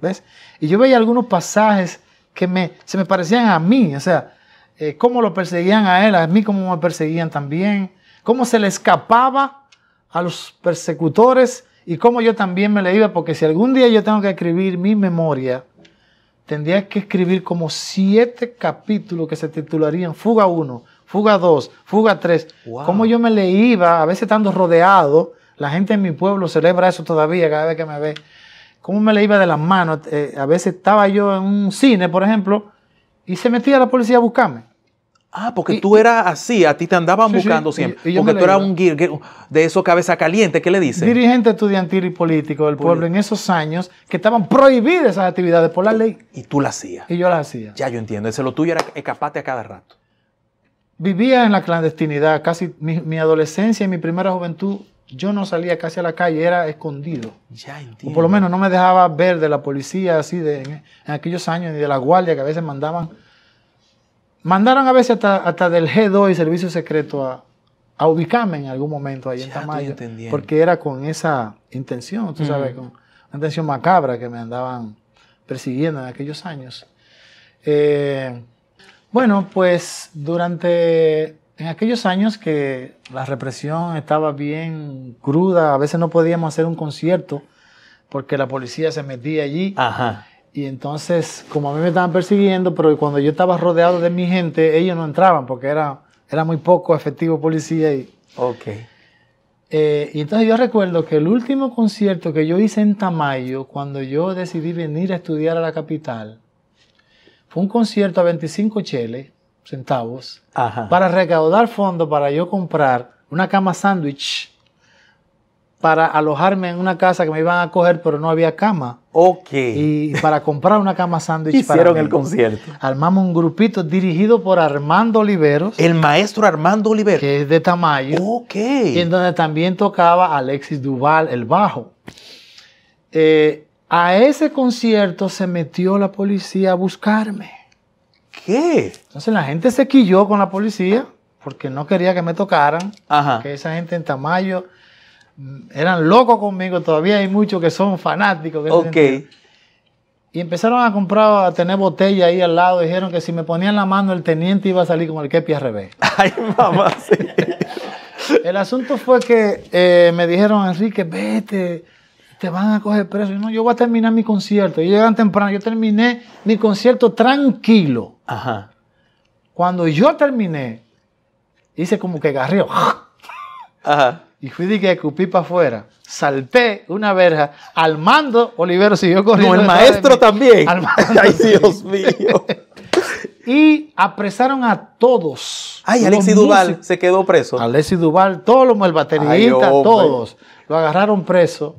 ¿Ves? Y yo veía algunos pasajes que me, se me parecían a mí, o sea, eh, cómo lo perseguían a Él, a mí cómo me perseguían también, cómo se le escapaba a los persecutores y cómo yo también me leía iba, porque si algún día yo tengo que escribir mi memoria, tendría que escribir como siete capítulos que se titularían Fuga 1, Fuga 2, Fuga 3. Cómo yo me le iba, a veces estando rodeado, la gente en mi pueblo celebra eso todavía cada vez que me ve. Cómo me le iba de las manos. Eh, a veces estaba yo en un cine, por ejemplo, y se metía la policía a buscarme. Ah, porque tú eras así, a ti te andaban buscando siempre. porque tú eras un guir, de esos cabeza caliente, ¿qué le dicen? Dirigente estudiantil y político del pueblo en esos años que estaban prohibidas esas actividades por la ley. Y tú las hacías. Y yo las hacía. Ya yo entiendo, ese lo tuyo era escaparte a cada rato. Vivía en la clandestinidad, casi mi, adolescencia y mi primera juventud, yo no salía casi a la calle, era escondido. Ya entiendo. O por lo menos no me dejaba ver de la policía así de, en aquellos años, ni de la guardia que a veces mandaban Mandaron a veces hasta, del G2 y Servicio Secreto a, a ubicarme en algún momento ahí en Tamayo. Porque era con esa intención, tú sabes, con una intención macabra que me andaban persiguiendo en aquellos años. Eh, bueno, pues durante en aquellos años que la represión estaba bien cruda, a veces no podíamos hacer un concierto porque la policía se metía allí. Ajá. Y entonces, como a mí me estaban persiguiendo, pero cuando yo estaba rodeado de mi gente, ellos no entraban porque era, era muy poco efectivo policía. Y, ok. Eh, y entonces yo recuerdo que el último concierto que yo hice en Tamayo, cuando yo decidí venir a estudiar a la capital, fue un concierto a 25 cheles, centavos, para recaudar fondos para yo comprar una cama sándwich para alojarme en una casa que me iban a coger, pero no había cama. Ok. Y para comprar una cama sándwich. Hicieron el concierto. Armamos un grupito dirigido por Armando Oliveros. El maestro Armando Oliveros. Que es de Tamayo. Ok. Y en donde también tocaba Alexis Duval, el bajo. Eh, a ese concierto se metió la policía a buscarme. ¿Qué? Entonces la gente se quilló con la policía porque no quería que me tocaran. Ajá. Que esa gente en Tamayo eran locos conmigo, todavía hay muchos que son fanáticos. ok. Y empezaron a comprar, a tener botella ahí al lado. Dijeron que si me ponían la mano, el teniente iba a salir como el kepi al revés. Ay, El asunto fue que eh, me dijeron, Enrique, vete, te van a coger preso. Y no, yo voy a terminar mi concierto. Y llegan temprano, yo terminé mi concierto tranquilo. Ajá. Cuando yo terminé, hice como que garrió Ajá y fui de que cupí para afuera. salpé una verja. Al mando, Olivero siguió corriendo. Como el maestro también. Al Ay, Dios mío. y apresaron a todos. Ay, Alexi Duval se quedó preso. Alexi Duval, todos los el baterista, todos. Lo agarraron preso.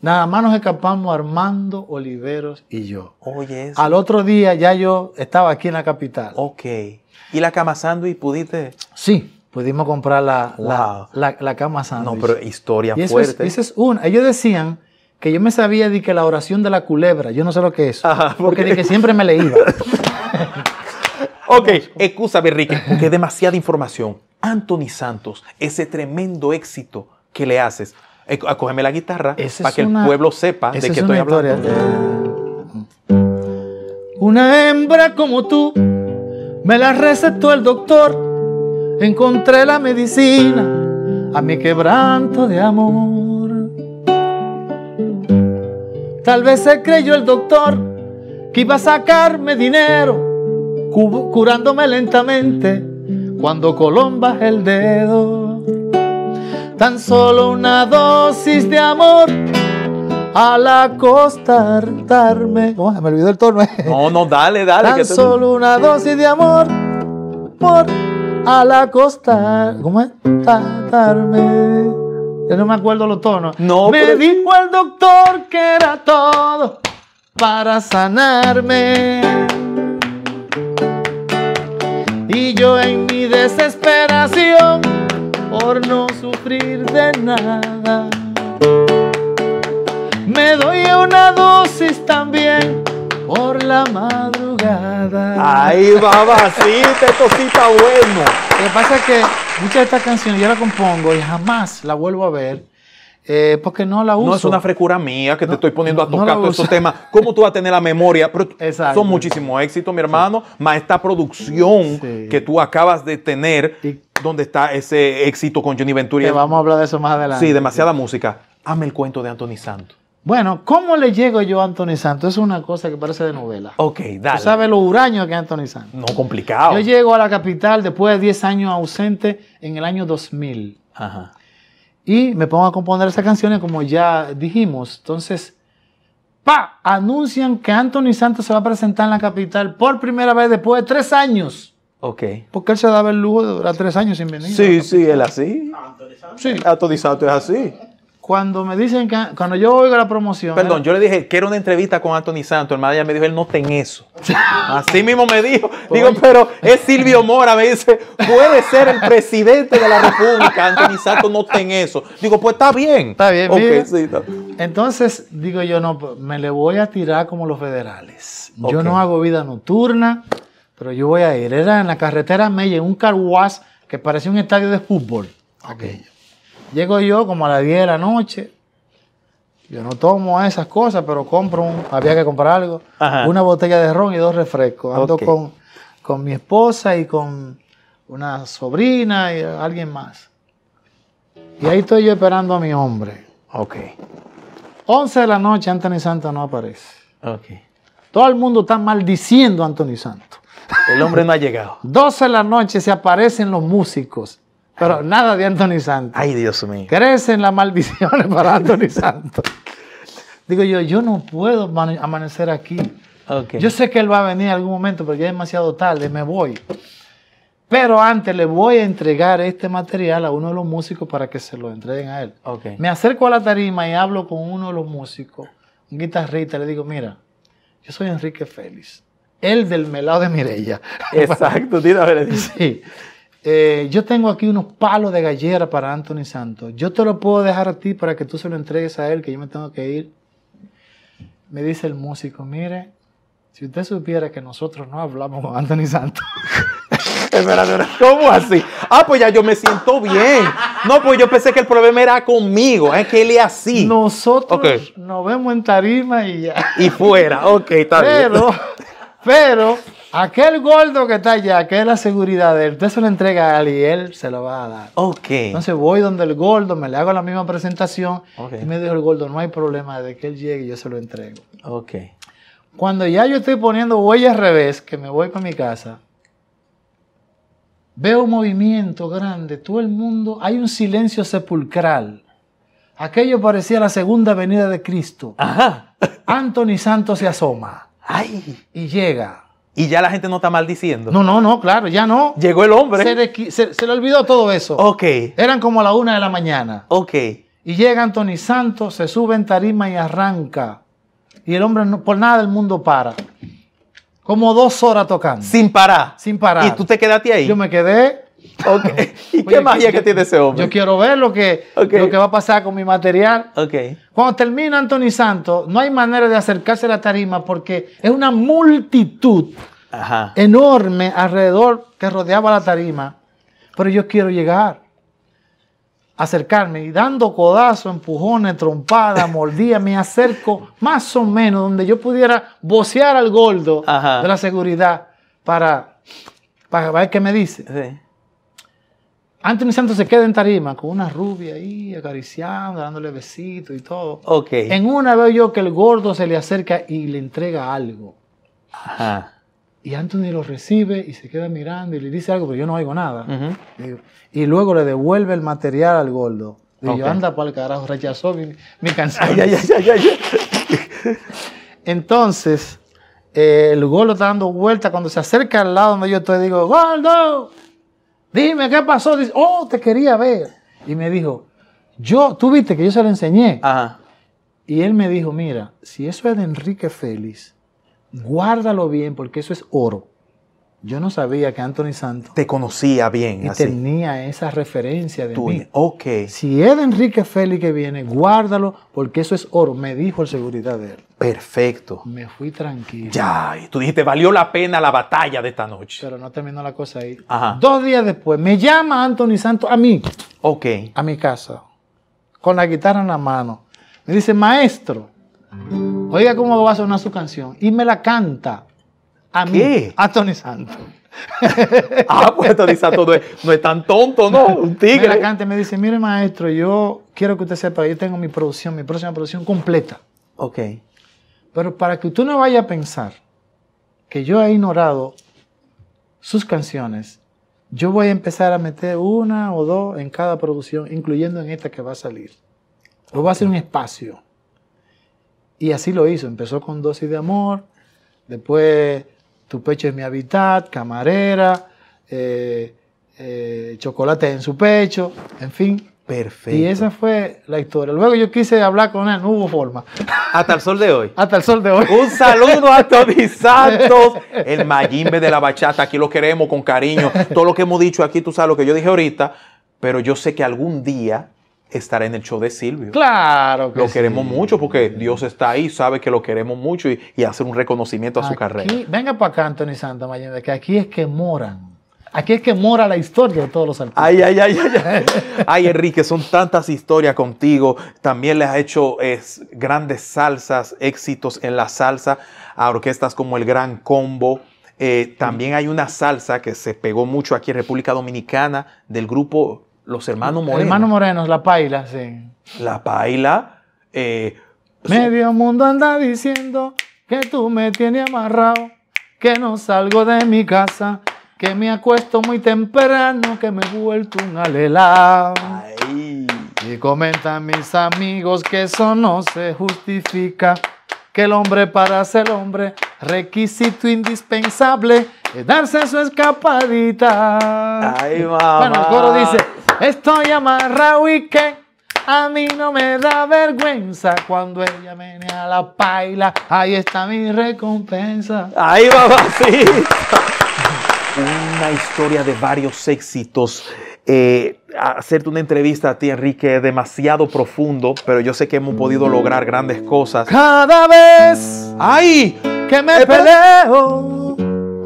Nada más nos escapamos Armando, Oliveros y yo. Oye. Al otro día ya yo estaba aquí en la capital. Ok. ¿Y la camasando y pudiste? Sí, Pudimos comprar la, cama santa No, pero historia fuerte. Ellos decían que yo me sabía de que la oración de la culebra, yo no sé lo que es. Ah, porque de que siempre me leído ok, escúchame, Enrique, porque es demasiada información. Anthony Santos, ese tremendo éxito que le haces. Eh, acógeme la guitarra para que el pueblo sepa de qué estoy hablando. Una hembra como tú me la recetó el doctor encontré la medicina a mi quebranto de amor. Tal vez se creyó el doctor que iba a sacarme dinero, curándome lentamente cuando colombas el dedo. Tan solo una dosis de amor al acostarme. No, me olvidó el tono. Eh. No, no, dale, dale. Tan solo una dosis de amor, por al acostar. ¿Cómo es? Tratarme. Yo no me acuerdo los tonos. No, me dijo el doctor que era todo para sanarme. Y yo en mi desesperación por no sufrir de nada. Me doy una dosis también por la madrugada. Ahí va, esto sí está bueno. Lo que pasa es que muchas de estas canciones yo las compongo y jamás la vuelvo a ver. Eh, porque no la uso. No es una frescura mía que te estoy poniendo a tocar todos este temas. ¿Cómo tú vas a tener la memoria? son muchísimos éxitos, mi hermano. Más esta producción que tú acabas de tener, donde está ese éxito con Johnny Ventura. vamos a hablar de eso más adelante. Sí, demasiada música. Hame el cuento de Anthony Santos. Bueno, ¿cómo le llego yo a Anthony Santos? Es una cosa que parece de novela. Ok, dale. ¿Tú sabes lo huraño que es Anthony Santos? No, complicado. Yo llego a la capital después de 10 años ausente en el año 2000. Ajá. Y me pongo a componer esas canciones como ya dijimos. Entonces, pa, anuncian que Anthony Santos se va a presentar en la capital por primera vez después de tres años. Ok. Porque él se daba el lujo de durar tres años sin venir. Sí, sí, él así. Anthony Santos. Sí. Anthony Santos es así cuando me dicen que, cuando yo oigo la promoción. Perdón, eh, yo le dije, que era una entrevista con Anthony Santos. El ya me dijo, él no ten eso. Así mismo me dijo. Pues digo, pero es Silvio Mora. Me dice, puede ser el presidente de la República. Anthony Santos no ten eso. Digo, pues está bien. Está bien, okay, Sí, Entonces, digo yo, no, pues, me le voy a tirar como los federales. Yo no hago vida nocturna, pero yo voy a ir. Era en la carretera Mella, en un carwash que parecía un estadio de fútbol. Aquello. Llego yo como a las 10 de la noche. Yo no tomo esas cosas, pero compro había que comprar algo, una botella de ron y dos refrescos. Ando con, con mi esposa y con una sobrina y alguien más. Y ahí estoy yo esperando a mi hombre. Ok. 11 de la noche Anthony Santos no aparece. Ok. Todo el mundo está maldiciendo a Anthony Santos. El hombre no ha llegado. 12 de la noche se aparecen los músicos. Pero nada de Anthony Santos. Ay, Dios mío. Crecen las maldiciones para Anthony Santos. Digo yo, yo no puedo amanecer aquí. Yo sé que él va a venir en algún momento, pero ya es demasiado tarde, me voy. Pero antes le voy a entregar este material a uno de los músicos para que se lo entreguen a él. Me acerco a la tarima y hablo con uno de los músicos, un guitarrista, le digo, mira, yo soy Enrique Félix, el del melado de Mirella. Exacto, tira, sí. Eh, yo tengo aquí unos palos de gallera para Anthony Santos. Yo te lo puedo dejar a ti para que tú se lo entregues a él, que yo me tengo que ir. Me dice el músico, mire, si usted supiera que nosotros no hablamos con Anthony Santos. ¿Cómo así? Ah, pues ya yo me siento bien. No, pues yo pensé que el problema era conmigo, es que él es así. Nosotros nos vemos en tarima y ya. Y fuera, ok, está bien. Pero, pero Aquel gordo que está allá, que es la seguridad de él, usted se lo entrega a él y él se lo va a dar. Ok. Entonces voy donde el gordo, me le hago la misma presentación y me dijo el gordo, no hay problema, de que él llegue y yo se lo entrego. Ok. Cuando ya yo estoy poniendo huella al revés, que me voy para mi casa, veo un movimiento grande, todo el mundo, hay un silencio sepulcral. Aquello parecía la segunda venida de Cristo. Ajá. Anthony Santos se asoma. Ay. Y llega y ya la gente no está maldiciendo. No, no, no, claro, ya no. Llegó el hombre. Se le, se, le olvidó todo eso. Ok. Eran como a la una de la mañana. Ok. Y llega Anthony Santos, se sube en tarima y arranca. Y el hombre no, por nada del mundo para. Como dos horas tocando. Sin parar. Sin parar. ¿Y tú te quedaste ahí? Yo me quedé ¿Y qué magia que, tiene ese hombre? Yo quiero ver lo que, que va a pasar con mi material. Cuando termina Anthony Santos, no hay manera de acercarse a la tarima porque es una multitud enorme alrededor que rodeaba la tarima. Pero yo quiero llegar, acercarme y dando codazos, empujones, trompadas, mordidas, me acerco más o menos donde yo pudiera vocear al gordo de la seguridad para, para ver qué me dice. Sí. Anthony Santos se queda en tarima con una rubia ahí, acariciando, dándole besitos y todo. En una veo yo que el gordo se le acerca y le entrega algo. Y Anthony lo recibe y se queda mirando y le dice algo, pero yo no oigo nada. y luego le devuelve el material al gordo. Y yo, anda para el carajo, rechazó mi, canción. Entonces, eh, el gordo está dando vuelta. Cuando se acerca al lado donde yo estoy, digo, ¡Gordo! Dime, ¿qué pasó? Dice, oh, te quería ver. Y me dijo, yo, tú viste que yo se lo enseñé. Ajá. Y él me dijo, mira, si eso es de Enrique Félix, guárdalo bien porque eso es oro. Yo no sabía que Anthony Santos te conocía bien. Y tenía esa referencia de mí. mí. Ok. Si es de Enrique Félix que viene, guárdalo, porque eso es oro. Me dijo el seguridad de él. Perfecto. Me fui tranquilo. Ya, y tú dijiste, valió la pena la batalla de esta noche. Pero no terminó la cosa ahí. Ajá. Dos días después, me llama Anthony Santos a mí. Ok. A mi casa. Con la guitarra en la mano. Me dice, maestro, oiga cómo va a sonar su canción. Y me la canta. A mí, a Tony Santos. ah, pues Tony Santos no es, tan tonto, ¿no? un tigre. me dice, mire maestro, yo quiero que usted sepa, yo tengo mi producción, mi próxima producción completa. Ok. Pero para que usted no vaya a pensar que yo he ignorado sus canciones, yo voy a empezar a meter una o dos en cada producción, incluyendo en esta que va a salir. Lo voy a hacer un espacio. Y así lo hizo. Empezó con Dosis de Amor, después tu pecho es mi hábitat, camarera, eh, eh, chocolate en su pecho, en fin. Perfecto. Y esa fue la historia. Luego yo quise hablar con él, no hubo forma. Hasta el sol de hoy. Hasta el sol de hoy. Un saludo a Tony Santos, el Mayimbe de la bachata. Aquí lo queremos con cariño. Todo lo que hemos dicho aquí, tú sabes lo que yo dije ahorita, pero yo sé que algún día estará en el show de Silvio. Claro que Lo queremos mucho porque Dios está ahí, sabe que lo queremos mucho y, hacer un reconocimiento a su carrera. Venga para acá, Anthony Santa Mayenda, que aquí es que moran. Aquí es que mora la historia de todos los artistas. Ay, ay, ay, ay. Ay, Enrique, son tantas historias contigo. También le ha hecho grandes salsas, éxitos en la salsa, a orquestas como el Gran Combo. Eh, también hay una salsa que se pegó mucho aquí en República Dominicana del grupo los hermanos Morenos. Hermanos Morenos, La Paila, sí. La Paila. Eh, Medio mundo anda diciendo que tú me tienes amarrado, que no salgo de mi casa, que me acuesto muy temprano, que me he vuelto un alelao. Y comentan mis amigos que eso no se justifica, que el hombre para ser hombre, requisito indispensable, es darse su escapadita. Ay, mamá. Bueno, el coro dice... Estoy amarrado y que a mí no me da vergüenza cuando ella me a la paila. Ahí está mi recompensa. Ahí va, sí. Una historia de varios éxitos. Eh, hacerte una entrevista a ti, Enrique, es demasiado profundo, pero yo sé que hemos podido lograr grandes cosas. Cada vez ¡Ay! que me peleo.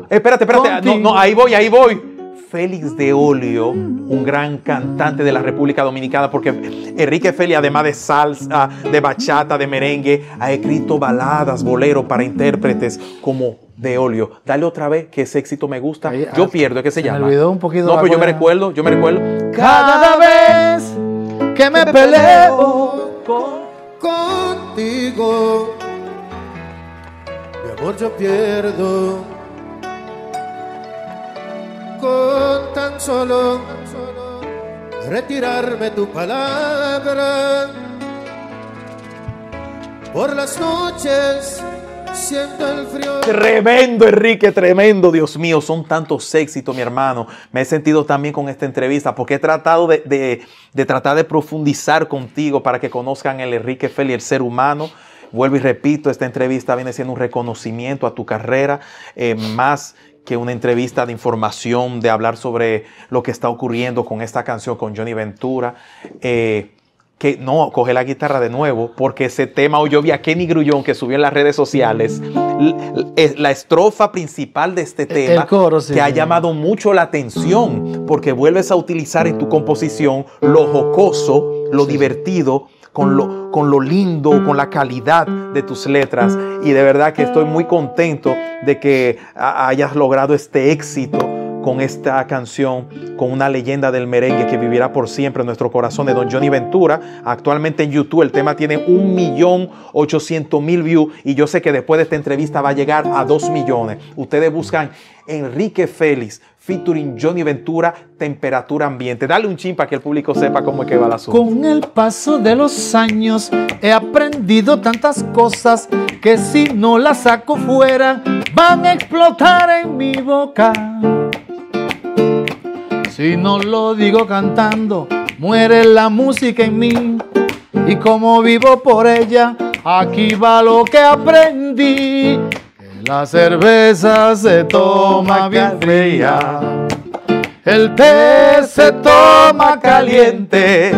Espérate, espérate. No, no, ahí voy, ahí voy. Félix de Olio, un gran cantante de la República Dominicana, porque Enrique Félix, además de salsa, de bachata, de merengue, ha escrito baladas, boleros para intérpretes como de Olio. Dale otra vez que ese éxito me gusta. yo ah, pierdo, ¿qué se, se llama? Me olvidó un poquito. No, pero yo me recuerdo, yo me recuerdo. Cada vez que me, peleo contigo, mi amor, yo pierdo con tan solo retirarme tu palabra. Por las noches siento el frío. Tremendo, Enrique, tremendo. Dios mío, son tantos éxitos, mi hermano. Me he sentido también con esta entrevista porque he tratado de, tratar de profundizar contigo para que conozcan el Enrique Feli, el ser humano. Vuelvo y repito, esta entrevista viene siendo un reconocimiento a tu carrera, eh, más que una entrevista de información, de hablar sobre lo que está ocurriendo con esta canción, con Johnny Ventura. Eh, que no, coge la guitarra de nuevo, porque ese tema o oh, yo vi a Kenny Grullón que subió en las redes sociales la estrofa principal de este tema que ha llamado mucho la atención, porque vuelves a utilizar en tu composición lo jocoso, lo divertido, con lo, con lo lindo, con la calidad de tus letras. Y de verdad que estoy muy contento de que hayas logrado este éxito con esta canción, con una leyenda del merengue que vivirá por siempre en nuestro corazón de Don Johnny Ventura. Actualmente en YouTube el tema tiene 1.800.000 views y yo sé que después de esta entrevista va a llegar a 2 millones. Ustedes buscan Enrique Félix, featuring Johnny Ventura, temperatura ambiente. Dale un chin para que el público sepa cómo es que va la zona. Con el paso de los años he aprendido tantas cosas que si no las saco fuera van a explotar en mi boca. Si no lo digo cantando, muere la música en mí. Y como vivo por ella, aquí va lo que aprendí. La cerveza se toma bien fría, el té se toma caliente,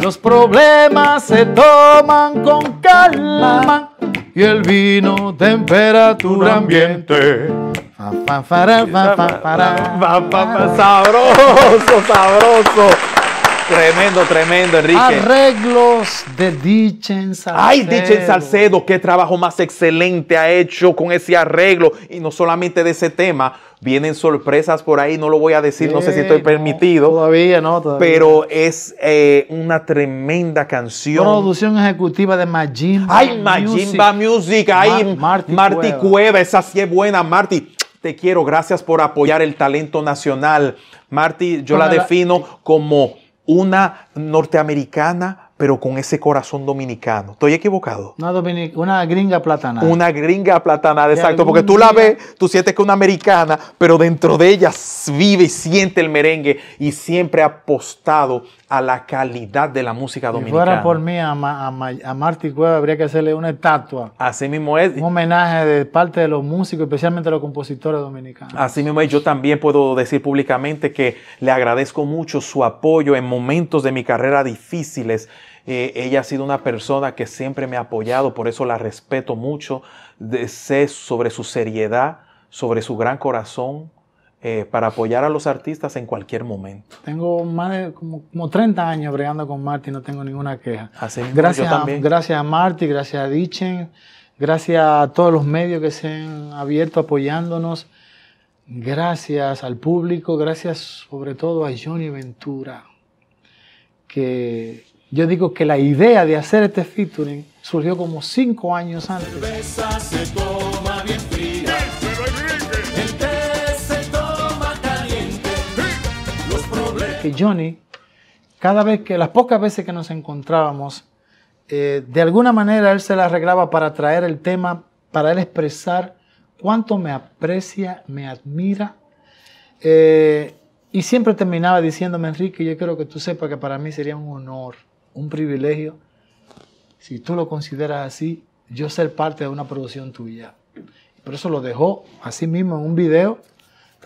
los problemas se toman con calma y el vino temperatura ambiente. Sabroso, sabroso. Tremendo, tremendo, Enrique. Arreglos de Dichen Salcedo. Ay, Dichen Salcedo, qué trabajo más excelente ha hecho con ese arreglo. Y no solamente de ese tema, vienen sorpresas por ahí, no lo voy a decir, no sé si estoy permitido. todavía no, todavía. Pero es eh, una tremenda canción. Producción ejecutiva de Majimba. Ay, Majimba Music. Ay, Cueva. esa sí es buena, Marti, Te quiero, gracias por apoyar el talento nacional. Marti, yo la defino como una norteamericana, pero con ese corazón dominicano. ¿Estoy equivocado? Una, una gringa platana. Una gringa platanera, exacto. Porque tú la ves, tú sientes que es una americana, pero dentro de ella vive y siente el merengue y siempre ha apostado a la calidad de la música dominicana. Si fuera por mí, a, a, Marty Cueva habría que hacerle una estatua. Así mismo es. Un homenaje de parte de los músicos, especialmente de los compositores dominicanos. Así mismo es. Yo también puedo decir públicamente que le agradezco mucho su apoyo en momentos de mi carrera difíciles. Eh, ella ha sido una persona que siempre me ha apoyado, por eso la respeto mucho. De, sé sobre su seriedad, sobre su gran corazón, eh, para apoyar a los artistas en cualquier momento. Tengo más de como, 30 años bregando con Marty, no tengo ninguna queja. Así ah, gracias, a, gracias a Marty, gracias a Dichen, gracias a todos los medios que se han abierto apoyándonos. Gracias al público, gracias sobre todo a Johnny Ventura, que yo digo que la idea de hacer este featuring surgió como 5 años antes. que Johnny, cada vez que, las pocas veces que nos encontrábamos, eh, de alguna manera él se la arreglaba para traer el tema, para él expresar cuánto me aprecia, me admira. Eh, y siempre terminaba diciéndome, Enrique, yo quiero que tú sepas que para mí sería un honor, un privilegio, si tú lo consideras así, yo ser parte de una producción tuya. Por eso lo dejó así mismo en un video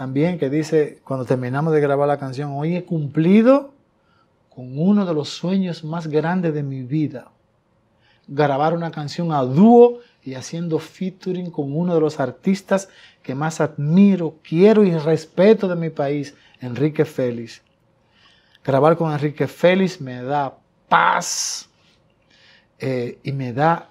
también que dice, cuando terminamos de grabar la canción, hoy he cumplido con uno de los sueños más grandes de mi vida. Grabar una canción a dúo y haciendo featuring con uno de los artistas que más admiro, quiero y respeto de mi país, Enrique Félix. Grabar con Enrique Félix me da paz eh, y me da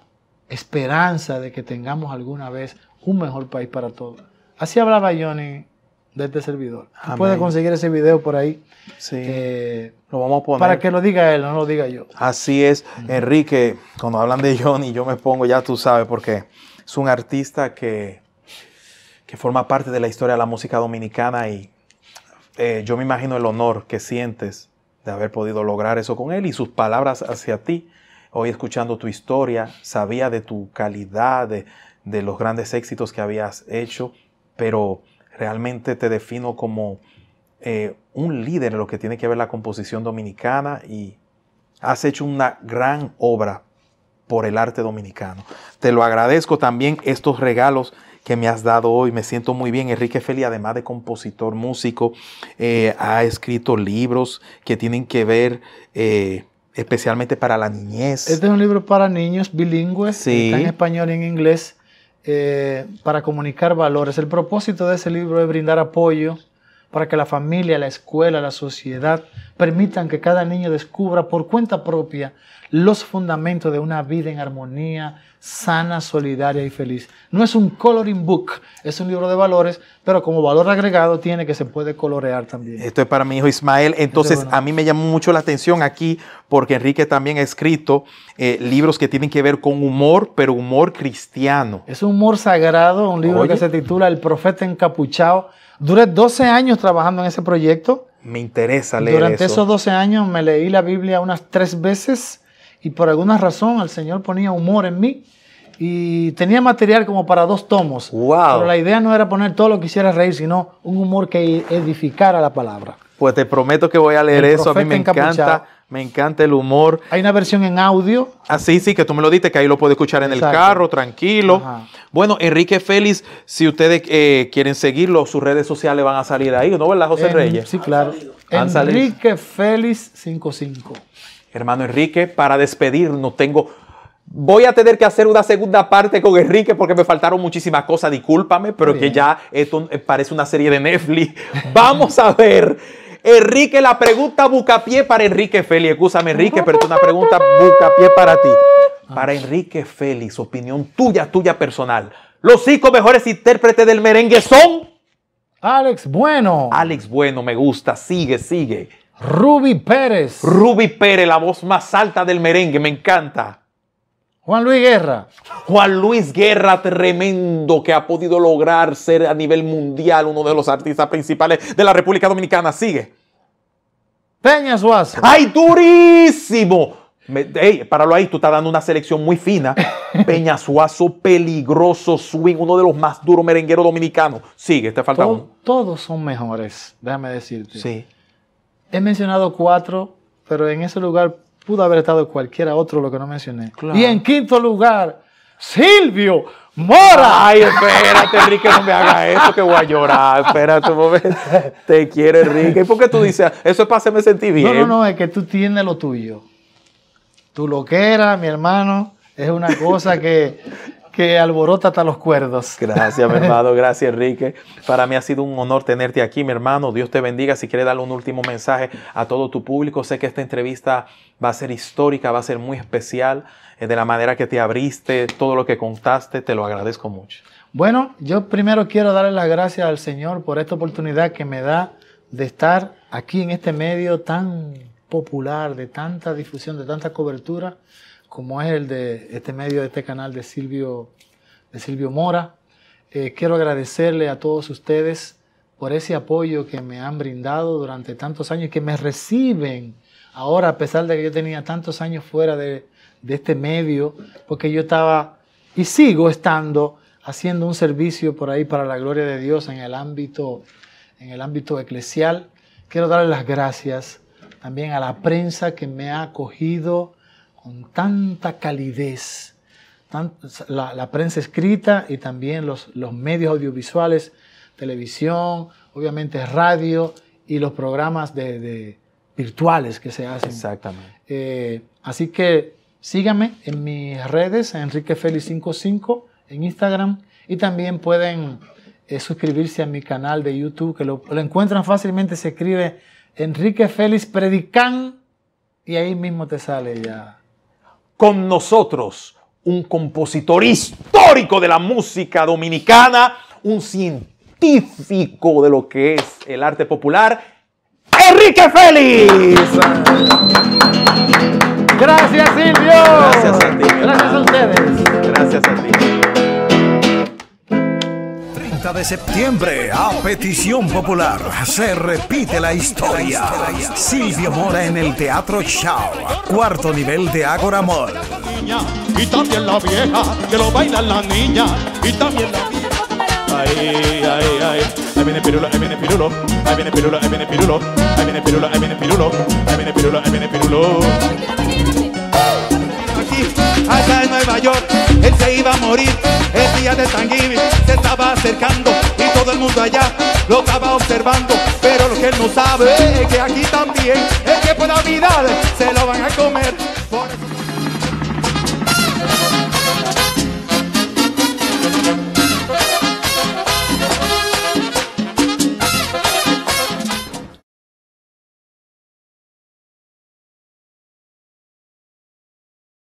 esperanza de que tengamos alguna vez un mejor país para todos. Así hablaba Johnny de este servidor. ¿Puede puedes conseguir ese video por ahí. Sí. Eh, lo vamos a poner. Para que lo diga él, no lo diga yo. Así es, Enrique, cuando hablan de Johnny, yo me pongo, ya tú sabes, porque es un artista que, que forma parte de la historia de la música dominicana y eh, yo me imagino el honor que sientes de haber podido lograr eso con él y sus palabras hacia ti. Hoy escuchando tu historia, sabía de tu calidad, de, de los grandes éxitos que habías hecho, pero Realmente te defino como eh, un líder en lo que tiene que ver la composición dominicana y has hecho una gran obra por el arte dominicano. Te lo agradezco también estos regalos que me has dado hoy. Me siento muy bien. Enrique Feli, además de compositor, músico, eh, ha escrito libros que tienen que ver eh, especialmente para la niñez. Este es un libro para niños bilingües, está en español y en inglés. Eh, para comunicar valores. El propósito de ese libro es brindar apoyo para que la familia, la escuela, la sociedad permitan que cada niño descubra por cuenta propia los fundamentos de una vida en armonía, sana, solidaria y feliz. No es un coloring book, es un libro de valores, pero como valor agregado tiene que se puede colorear también. Esto es para mi hijo Ismael. Entonces, a mí me llamó mucho la atención aquí porque Enrique también ha escrito eh, libros que tienen que ver con humor, pero humor cristiano. Es un humor sagrado, un libro que se titula El profeta encapuchado Duré 12 años trabajando en ese proyecto. Me interesa leer Durante esos 12 años me leí la Biblia unas tres veces y por alguna razón el Señor ponía humor en mí y tenía material como para dos tomos. Wow. Pero la idea no era poner todo lo que quisiera reír, sino un humor que edificara la palabra. Pues te prometo que voy a leer eso, a mí me encanta. Me encanta el humor. Hay una versión en audio. Así, ah, sí, que tú me lo diste, que ahí lo puede escuchar en el carro, tranquilo. Bueno, Enrique Félix, si ustedes eh, quieren seguirlo, sus redes sociales van a salir ahí, ¿no, verdad, José Reyes? Sí, claro. Enrique Félix 55. Hermano Enrique, para despedirnos, tengo. Voy a tener que hacer una segunda parte con Enrique porque me faltaron muchísimas cosas, discúlpame, pero que ya esto eh, parece una serie de Netflix. Vamos a ver. Enrique, la pregunta bucapié para Enrique Félix. Escúchame, Enrique, pero es una pregunta bucapié para ti. Para Enrique Félix, opinión tuya, tuya personal. Los cinco mejores intérpretes del merengue son. Alex Bueno. Alex Bueno, me gusta. Sigue, sigue. Ruby Pérez. Ruby Pérez, la voz más alta del merengue, me encanta. Juan Luis Guerra. Juan Luis Guerra, tremendo, que ha podido lograr ser a nivel mundial uno de los artistas principales de la República Dominicana. Sigue. Peña Suazo. ¡Ay, durísimo! ¡Ey, hey, páralo ahí, tú estás dando una selección muy fina. Peña Suazo, peligroso swing, uno de los más duros merengueros dominicanos. Sigue, te falta Todos son mejores, déjame decirte. Sí. He mencionado cuatro, pero en ese lugar pudo haber estado cualquiera otro lo que no mencioné. Y en quinto lugar, Silvio Mora. Ay, espérate, Enrique, no me haga eso, que voy a llorar. Espérate un momento. Te quiero, Enrique. ¿Y por qué tú dices, eso es para hacerme sentir bien? No, no, no, es que tú tienes lo tuyo. Tu loquera, mi hermano, es una cosa que que alborota hasta los cuerdos. Gracias, mi hermano. Gracias, Enrique. Para mí ha sido un honor tenerte aquí, mi hermano. Dios te bendiga. Si quieres darle un último mensaje a todo tu público, sé que esta entrevista va a ser histórica, va a ser muy especial. Eh, de la manera que te abriste, todo lo que contaste, te lo agradezco mucho. Bueno, yo primero quiero darle las gracias al Señor por esta oportunidad que me da de estar aquí en este medio tan popular, de tanta difusión, de tanta cobertura como es el de este medio, de este canal de Silvio, de Silvio Mora. Eh, quiero agradecerle a todos ustedes por ese apoyo que me han brindado durante tantos años y que me reciben ahora, a pesar de que yo tenía tantos años fuera de, de este medio, porque yo estaba y sigo estando haciendo un servicio por ahí para la gloria de Dios en el ámbito, en el ámbito eclesial. Quiero darle las gracias también a la prensa que me ha acogido con tanta calidez, la, prensa escrita y también los, medios audiovisuales, televisión, obviamente radio y los programas virtuales que se hacen. Exactamente. Eh, así que síganme en mis redes, Enrique Feliz 55 en Instagram y también pueden eh, suscribirse a mi canal de YouTube que lo, lo encuentran fácilmente, se escribe Enrique Félix Predican y ahí mismo te sale ya con nosotros un compositor histórico de la música dominicana, un científico de lo que es el arte popular, Enrique Félix. Gracias Silvio. Gracias a Gracias a ustedes. Gracias a ti de septiembre, a petición popular, se repite la historia. Silvio Mora en el Teatro Chao, cuarto nivel de Ágora Mall. Y también la vieja, que lo baila la niña, y también la vieja. Ay, ay, ay. Ahí viene Pirulo, ahí viene Pirulo, ahí viene Pirulo, ahí viene Pirulo, ahí viene Pirulo, ahí viene Pirulo, ahí viene Pirulo, ahí viene Pirulo allá en Nueva York, él se iba a morir. El día de Thanksgiving se estaba acercando y todo el mundo allá lo estaba observando. Pero lo que él no sabe es que aquí también, el que pueda mirar, se lo van a comer. Por